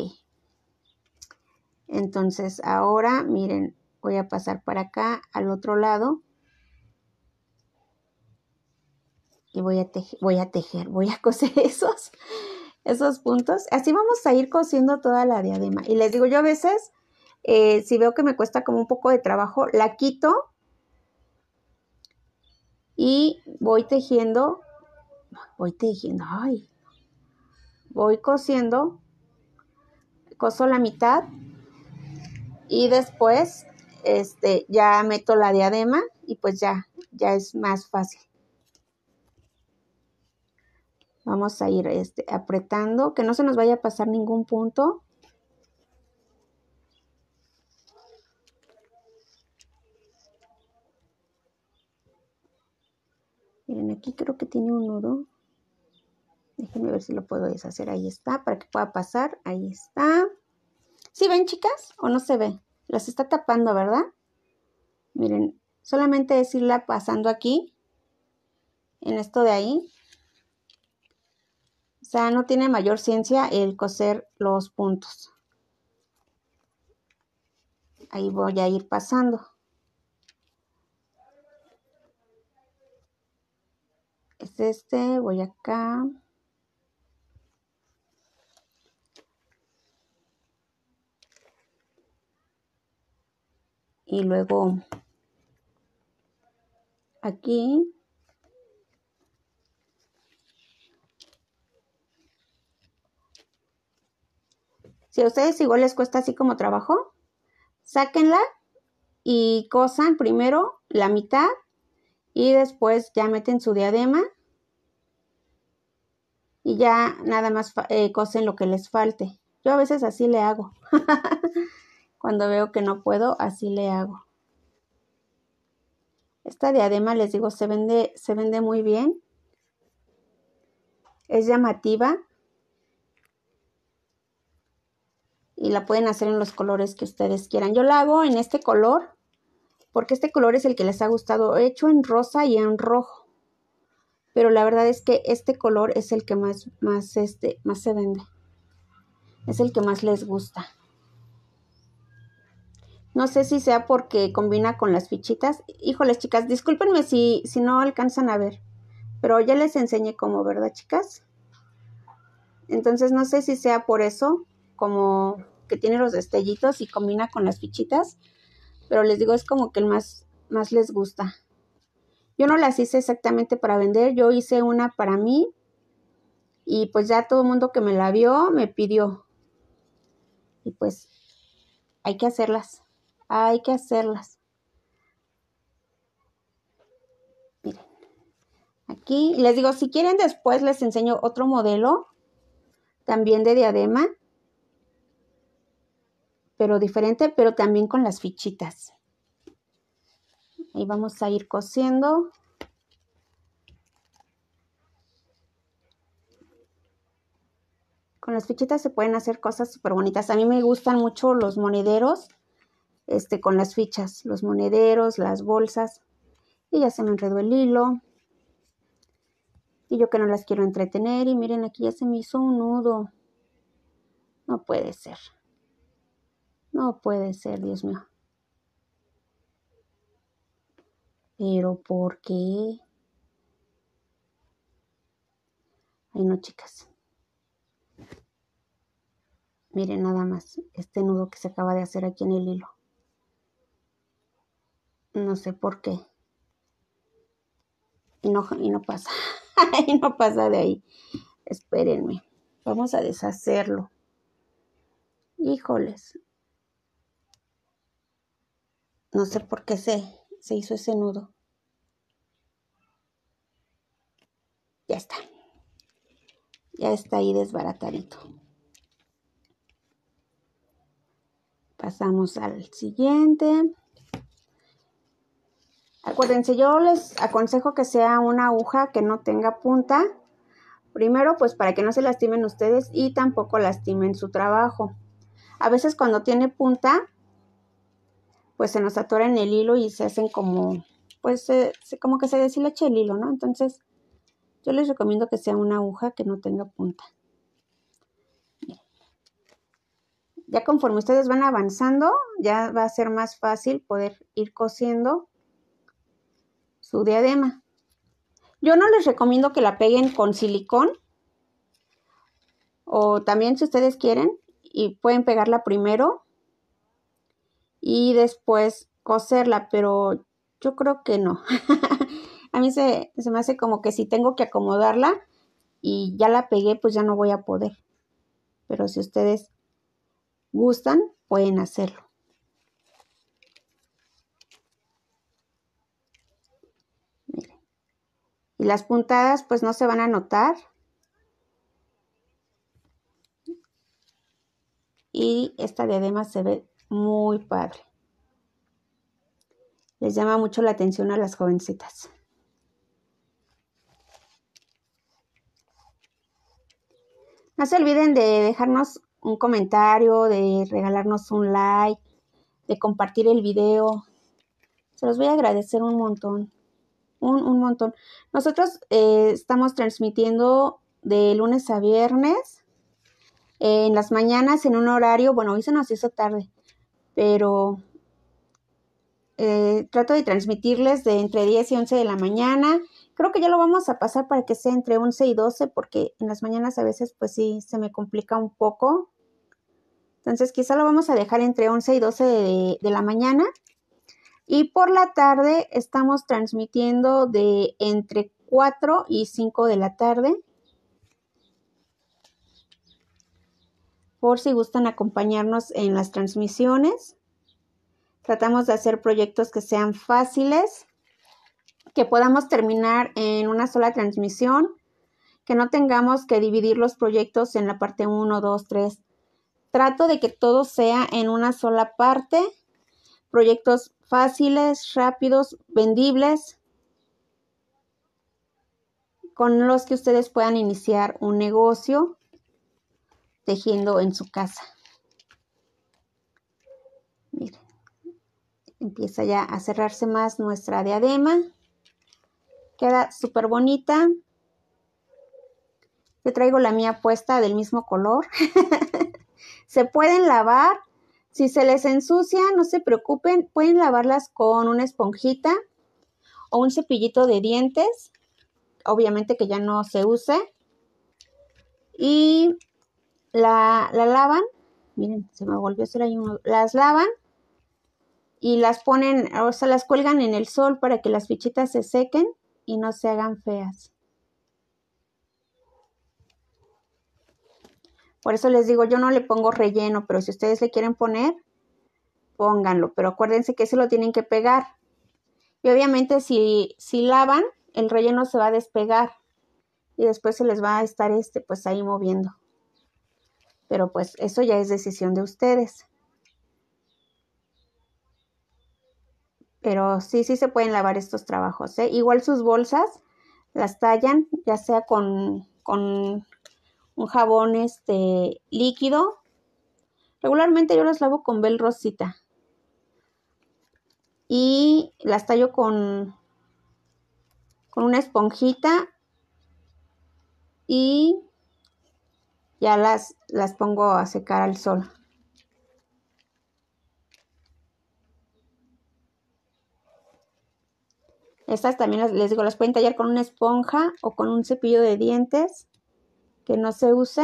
Entonces ahora miren, voy a pasar para acá al otro lado. Y voy a, tejer, voy a tejer, voy a coser esos, esos puntos. Así vamos a ir cosiendo toda la diadema. Y les digo, yo a veces, eh, si veo que me cuesta como un poco de trabajo, la quito y voy tejiendo, voy tejiendo, ay, voy cosiendo coso la mitad y después este, ya meto la diadema y pues ya, ya es más fácil. Vamos a ir este, apretando, que no se nos vaya a pasar ningún punto. Miren, aquí creo que tiene un nudo. Déjenme ver si lo puedo deshacer. Ahí está, para que pueda pasar. Ahí está. ¿Sí ven, chicas? ¿O no se ve? Las está tapando, ¿verdad? Miren, solamente es irla pasando aquí, en esto de ahí. O sea, no tiene mayor ciencia el coser los puntos. Ahí voy a ir pasando. Es este, voy acá. y luego aquí si a ustedes igual les cuesta así como trabajo sáquenla y cosan primero la mitad y después ya meten su diadema y ya nada más eh, cosen lo que les falte yo a veces así le hago Cuando veo que no puedo, así le hago. Esta diadema, les digo, se vende, se vende muy bien. Es llamativa. Y la pueden hacer en los colores que ustedes quieran. Yo la hago en este color porque este color es el que les ha gustado. He hecho en rosa y en rojo. Pero la verdad es que este color es el que más, más, este, más se vende. Es el que más les gusta. No sé si sea porque combina con las fichitas. Híjoles, chicas, discúlpenme si, si no alcanzan a ver. Pero ya les enseñé cómo, ¿verdad, chicas? Entonces no sé si sea por eso, como que tiene los destellitos y combina con las fichitas. Pero les digo, es como que el más, más les gusta. Yo no las hice exactamente para vender, yo hice una para mí. Y pues ya todo el mundo que me la vio me pidió. Y pues hay que hacerlas. Hay que hacerlas. Miren, aquí les digo, si quieren después les enseño otro modelo, también de diadema, pero diferente, pero también con las fichitas. Ahí vamos a ir cosiendo. con las fichitas se pueden hacer cosas súper bonitas. A mí me gustan mucho los monederos este, con las fichas, los monederos, las bolsas. Y ya se me enredó el hilo. Y yo que no las quiero entretener. Y miren, aquí ya se me hizo un nudo. No puede ser. No puede ser, Dios mío. Pero ¿por qué? Ay, no, chicas. Miren nada más este nudo que se acaba de hacer aquí en el hilo. No sé por qué. Y no, pasa. y no pasa de ahí. Espérenme. Vamos a deshacerlo. Híjoles. No sé por qué se, se hizo ese nudo. Ya está. Ya está ahí desbaratadito. Pasamos al siguiente. Acuérdense, yo les aconsejo que sea una aguja que no tenga punta. Primero, pues para que no se lastimen ustedes y tampoco lastimen su trabajo. A veces cuando tiene punta, pues se nos atora en el hilo y se hacen como, pues como que se deshilache el hilo, ¿no? Entonces, yo les recomiendo que sea una aguja que no tenga punta. Ya conforme ustedes van avanzando, ya va a ser más fácil poder ir cosiendo su diadema. Yo no les recomiendo que la peguen con silicón o también si ustedes quieren y pueden pegarla primero y después coserla, pero yo creo que no. a mí se, se me hace como que si tengo que acomodarla y ya la pegué, pues ya no voy a poder. Pero si ustedes gustan, pueden hacerlo. y las puntadas pues no se van a notar y esta diadema se ve muy padre les llama mucho la atención a las jovencitas no se olviden de dejarnos un comentario de regalarnos un like de compartir el video se los voy a agradecer un montón un, montón. Nosotros eh, estamos transmitiendo de lunes a viernes, eh, en las mañanas, en un horario, bueno, hoy se nos hizo tarde, pero eh, trato de transmitirles de entre 10 y 11 de la mañana. Creo que ya lo vamos a pasar para que sea entre 11 y 12, porque en las mañanas a veces pues sí se me complica un poco. Entonces quizá lo vamos a dejar entre 11 y 12 de, de la mañana y por la tarde estamos transmitiendo de entre 4 y 5 de la tarde. Por si gustan acompañarnos en las transmisiones. Tratamos de hacer proyectos que sean fáciles, que podamos terminar en una sola transmisión, que no tengamos que dividir los proyectos en la parte 1, 2, 3. Trato de que todo sea en una sola parte, proyectos fáciles, rápidos, vendibles, con los que ustedes puedan iniciar un negocio tejiendo en su casa. Miren, empieza ya a cerrarse más nuestra diadema. Queda súper bonita. Yo traigo la mía puesta del mismo color. Se pueden lavar si se les ensucia, no se preocupen, pueden lavarlas con una esponjita o un cepillito de dientes, obviamente que ya no se use. Y la, la lavan, miren, se me volvió a hacer ahí uno, las lavan y las ponen, o sea, las cuelgan en el sol para que las fichitas se sequen y no se hagan feas. Por eso les digo, yo no le pongo relleno, pero si ustedes le quieren poner, pónganlo. Pero acuérdense que se lo tienen que pegar. Y obviamente si, si lavan, el relleno se va a despegar. Y después se les va a estar este, pues ahí moviendo. Pero pues eso ya es decisión de ustedes. Pero sí, sí se pueden lavar estos trabajos. ¿eh? Igual sus bolsas las tallan, ya sea con, con un jabón este líquido. Regularmente yo las lavo con Bel Rosita. Y las tallo con, con una esponjita y ya las, las pongo a secar al sol. Estas también les digo, las pueden tallar con una esponja o con un cepillo de dientes que no se use,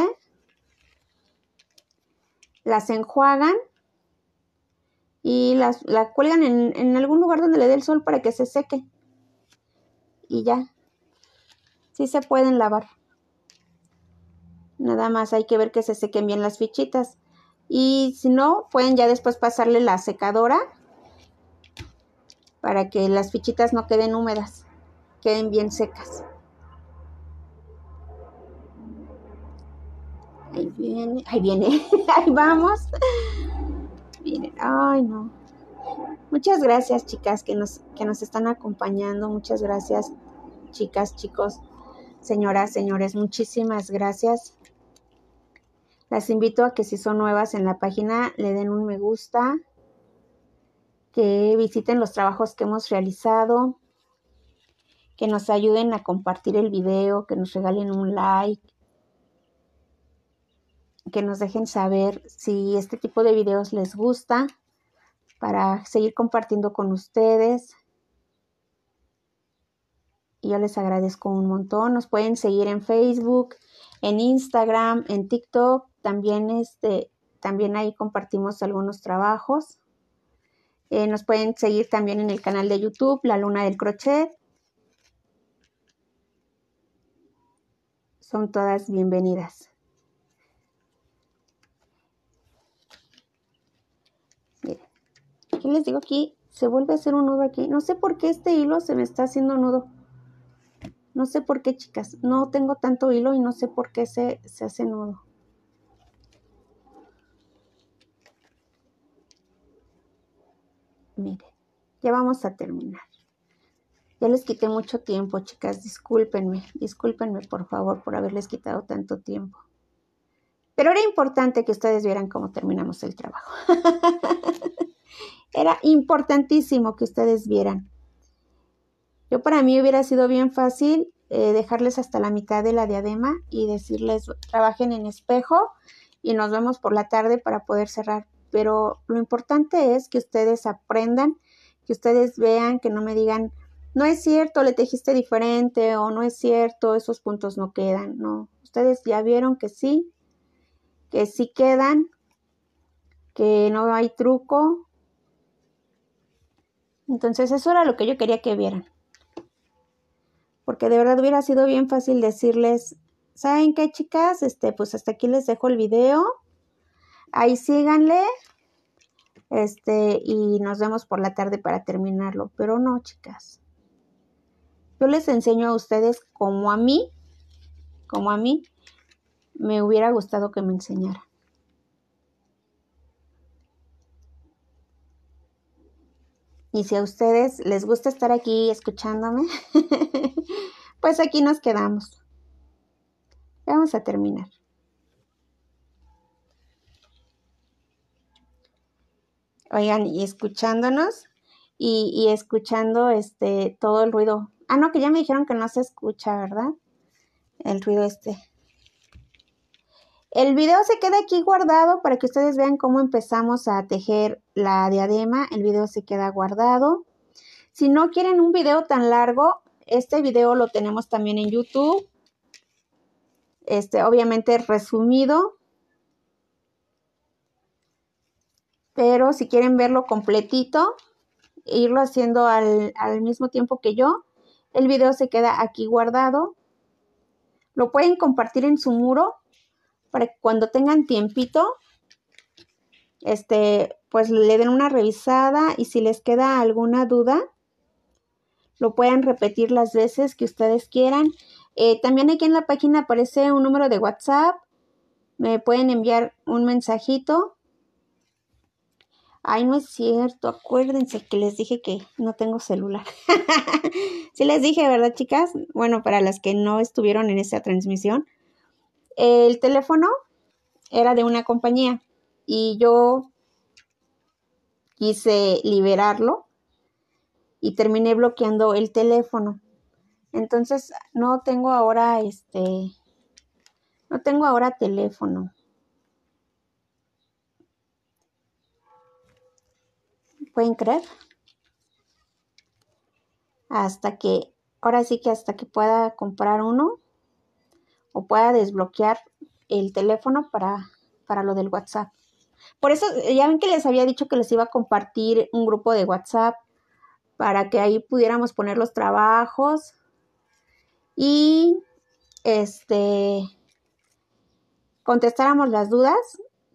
las enjuagan y las la cuelgan en, en algún lugar donde le dé el sol para que se seque. Y ya. Sí se pueden lavar. Nada más hay que ver que se sequen bien las fichitas. Y si no, pueden ya después pasarle la secadora para que las fichitas no queden húmedas, queden bien secas. Ahí viene, ahí viene, ahí vamos. ay no. Muchas gracias, chicas, que nos, que nos están acompañando. Muchas gracias, chicas, chicos, señoras, señores. Muchísimas gracias. Las invito a que si son nuevas en la página, le den un me gusta, que visiten los trabajos que hemos realizado, que nos ayuden a compartir el video, que nos regalen un like, que nos dejen saber si este tipo de videos les gusta para seguir compartiendo con ustedes. yo les agradezco un montón. Nos pueden seguir en Facebook, en Instagram, en TikTok. También, este, también ahí compartimos algunos trabajos. Eh, nos pueden seguir también en el canal de YouTube, La Luna del Crochet. Son todas bienvenidas. Y les digo, aquí se vuelve a hacer un nudo aquí. No sé por qué este hilo se me está haciendo nudo. No sé por qué, chicas. No tengo tanto hilo y no sé por qué se, se hace nudo. Miren, ya vamos a terminar. Ya les quité mucho tiempo, chicas. Discúlpenme, discúlpenme por favor por haberles quitado tanto tiempo. Pero era importante que ustedes vieran cómo terminamos el trabajo. Era importantísimo que ustedes vieran. Yo para mí hubiera sido bien fácil eh, dejarles hasta la mitad de la diadema y decirles trabajen en espejo y nos vemos por la tarde para poder cerrar. Pero lo importante es que ustedes aprendan, que ustedes vean, que no me digan, no es cierto, le tejiste diferente o no es cierto, esos puntos no quedan. No, ustedes ya vieron que sí, que sí quedan, que no hay truco, entonces eso era lo que yo quería que vieran. Porque de verdad hubiera sido bien fácil decirles, ¿saben qué chicas? Este, pues hasta aquí les dejo el video. Ahí síganle. Este, y nos vemos por la tarde para terminarlo. Pero no, chicas. Yo les enseño a ustedes como a mí, como a mí, me hubiera gustado que me enseñaran. Y si a ustedes les gusta estar aquí escuchándome, pues aquí nos quedamos. Vamos a terminar. Oigan, y escuchándonos y, escuchando este todo el ruido. Ah, no, que ya me dijeron que no se escucha, ¿verdad? El ruido este. El video se queda aquí guardado para que ustedes vean cómo empezamos a tejer la diadema. El video se queda guardado. Si no quieren un video tan largo, este video lo tenemos también en YouTube. Este, obviamente resumido. Pero si quieren verlo completito, e irlo haciendo al, al mismo tiempo que yo, el video se queda aquí guardado. Lo pueden compartir en su muro para que cuando tengan tiempito, este, pues le den una revisada y si les queda alguna duda, lo puedan repetir las veces que ustedes quieran. Eh, también aquí en la página aparece un número de WhatsApp. Me pueden enviar un mensajito. Ay, no es cierto. Acuérdense que les dije que no tengo celular. sí les dije, ¿verdad, chicas? Bueno, para las que no estuvieron en esa transmisión. El teléfono era de una compañía y yo quise liberarlo y terminé bloqueando el teléfono. Entonces no tengo ahora este no tengo ahora teléfono. ¿Pueden creer? Hasta que ahora sí que hasta que pueda comprar uno o pueda desbloquear el teléfono para, para lo del WhatsApp. Por eso, eh, ya ven que les había dicho que les iba a compartir un grupo de WhatsApp para que ahí pudiéramos poner los trabajos y este contestáramos las dudas.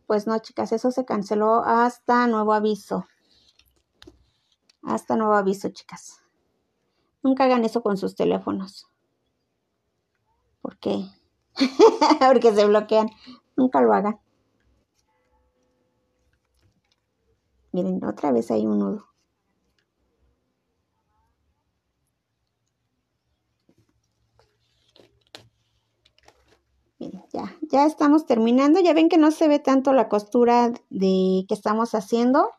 Pues no, chicas, eso se canceló hasta nuevo aviso. Hasta nuevo aviso, chicas. Nunca hagan eso con sus teléfonos. Porque porque se bloquean. Nunca lo haga Miren, otra vez hay un nudo. Miren, ya, ya estamos terminando. Ya ven que no se ve tanto la costura de que estamos haciendo.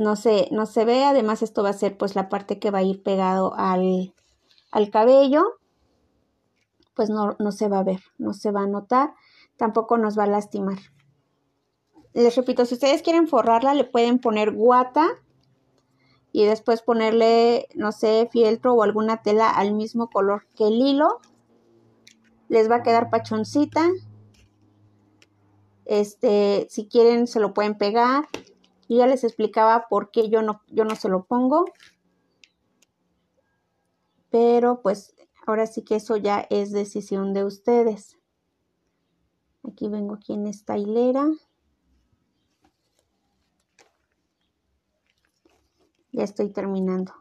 no se, no se ve. Además, esto va a ser pues la parte que va a ir pegado al, cabello. Pues no, no se va a ver, no se va a notar, tampoco nos va a lastimar. Les repito, si ustedes quieren forrarla, le pueden poner guata y después ponerle, no sé, fieltro o alguna tela al mismo color que el hilo. Les va a quedar pachoncita. Este, si quieren se lo pueden pegar y ya les explicaba por qué yo no, yo no se lo pongo. Pero pues ahora sí que eso ya es decisión de ustedes. Aquí vengo aquí en esta hilera. Ya estoy terminando.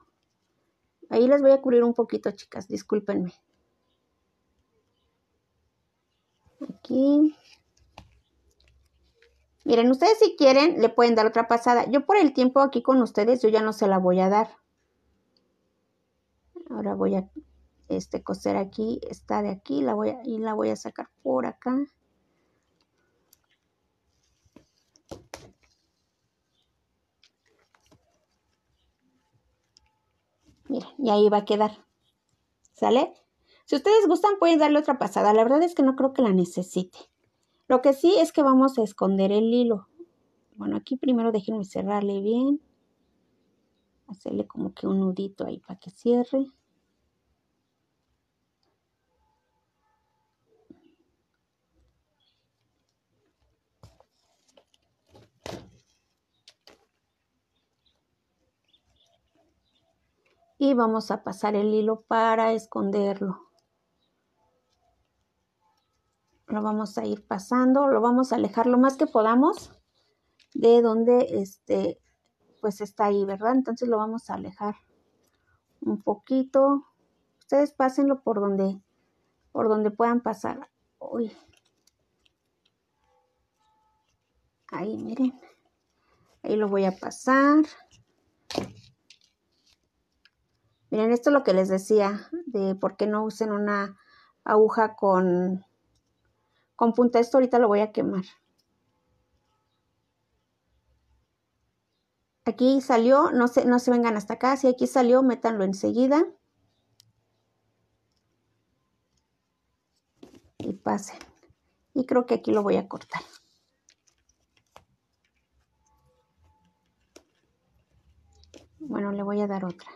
Ahí les voy a cubrir un poquito, chicas, discúlpenme. Aquí. Miren, ustedes si quieren le pueden dar otra pasada. Yo por el tiempo aquí con ustedes yo ya no se la voy a dar. Ahora voy a este, coser aquí, está de aquí, la voy a, y la voy a sacar por acá. Miren, y ahí va a quedar. ¿Sale? Si ustedes gustan pueden darle otra pasada. La verdad es que no creo que la necesite. Lo que sí es que vamos a esconder el hilo. Bueno, aquí primero déjenme cerrarle bien. Hacerle como que un nudito ahí para que cierre. y vamos a pasar el hilo para esconderlo lo vamos a ir pasando, lo vamos a alejar lo más que podamos de donde este, pues está ahí, ¿verdad? Entonces lo vamos a alejar un poquito. Ustedes pásenlo por donde, por donde puedan pasar. Uy. Ahí, miren. Ahí lo voy a pasar. Miren, esto es lo que les decía de por qué no usen una aguja con con punta esto ahorita lo voy a quemar. Aquí salió, no se, no se vengan hasta acá. Si aquí salió, métanlo enseguida. Y pasen. Y creo que aquí lo voy a cortar. Bueno, le voy a dar otra.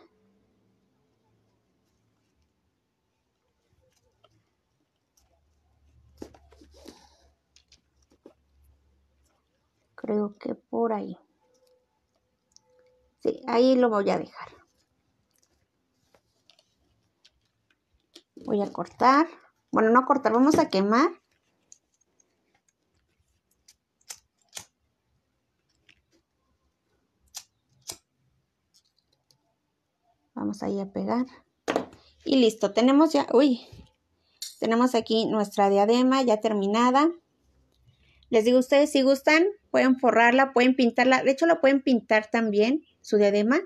Creo que por ahí. Sí, ahí lo voy a dejar. Voy a cortar. Bueno, no cortar, vamos a quemar. Vamos ahí a pegar. Y listo, tenemos ya, uy, tenemos aquí nuestra diadema ya terminada. Les digo a ustedes si gustan, pueden forrarla, pueden pintarla, de hecho la pueden pintar también, su diadema,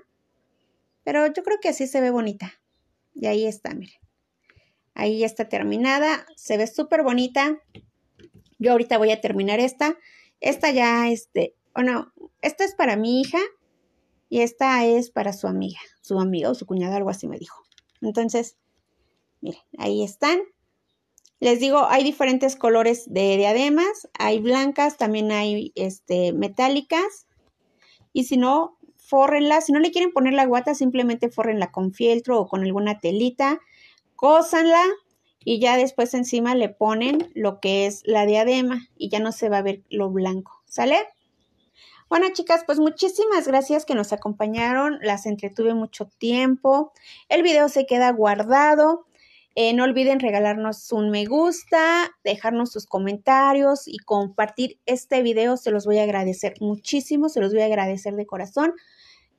pero yo creo que así se ve bonita. Y ahí está, miren. Ahí ya está terminada, se ve súper bonita. Yo ahorita voy a terminar esta. Esta ya, este, o no esta es para mi hija y esta es para su amiga, su amiga o su cuñada, algo así me dijo. Entonces, miren, ahí están. Les digo, hay diferentes colores de diademas, hay blancas, también hay este, metálicas. Y si no, fórrenla. Si no le quieren poner la guata, simplemente fórrenla con fieltro o con alguna telita. Cósanla y ya después encima le ponen lo que es la diadema y ya no se va a ver lo blanco. ¿Sale? Bueno, chicas, pues muchísimas gracias que nos acompañaron. Las entretuve mucho tiempo. El video se queda guardado. Eh, no olviden regalarnos un me gusta, dejarnos sus comentarios y compartir este video. Se los voy a agradecer muchísimo, se los voy a agradecer de corazón,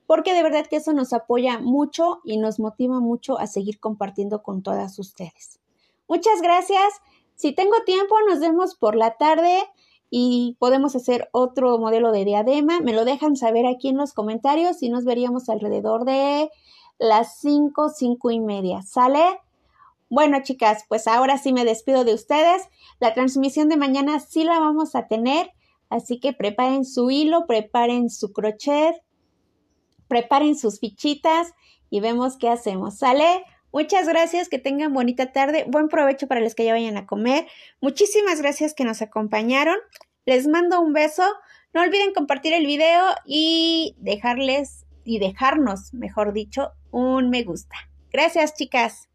porque de verdad que eso nos apoya mucho y nos motiva mucho a seguir compartiendo con todas ustedes. Muchas gracias. Si tengo tiempo, nos vemos por la tarde y podemos hacer otro modelo de diadema. Me lo dejan saber aquí en los comentarios y nos veríamos alrededor de las 5, 5 y media. ¿Sale? Bueno, chicas, pues ahora sí me despido de ustedes. La transmisión de mañana sí la vamos a tener, así que preparen su hilo, preparen su crochet, preparen sus fichitas y vemos qué hacemos. ¿Sale? Muchas gracias, que tengan bonita tarde, buen provecho para los que ya vayan a comer. Muchísimas gracias que nos acompañaron. Les mando un beso. No olviden compartir el video y dejarles y dejarnos, mejor dicho, un me gusta. Gracias, chicas.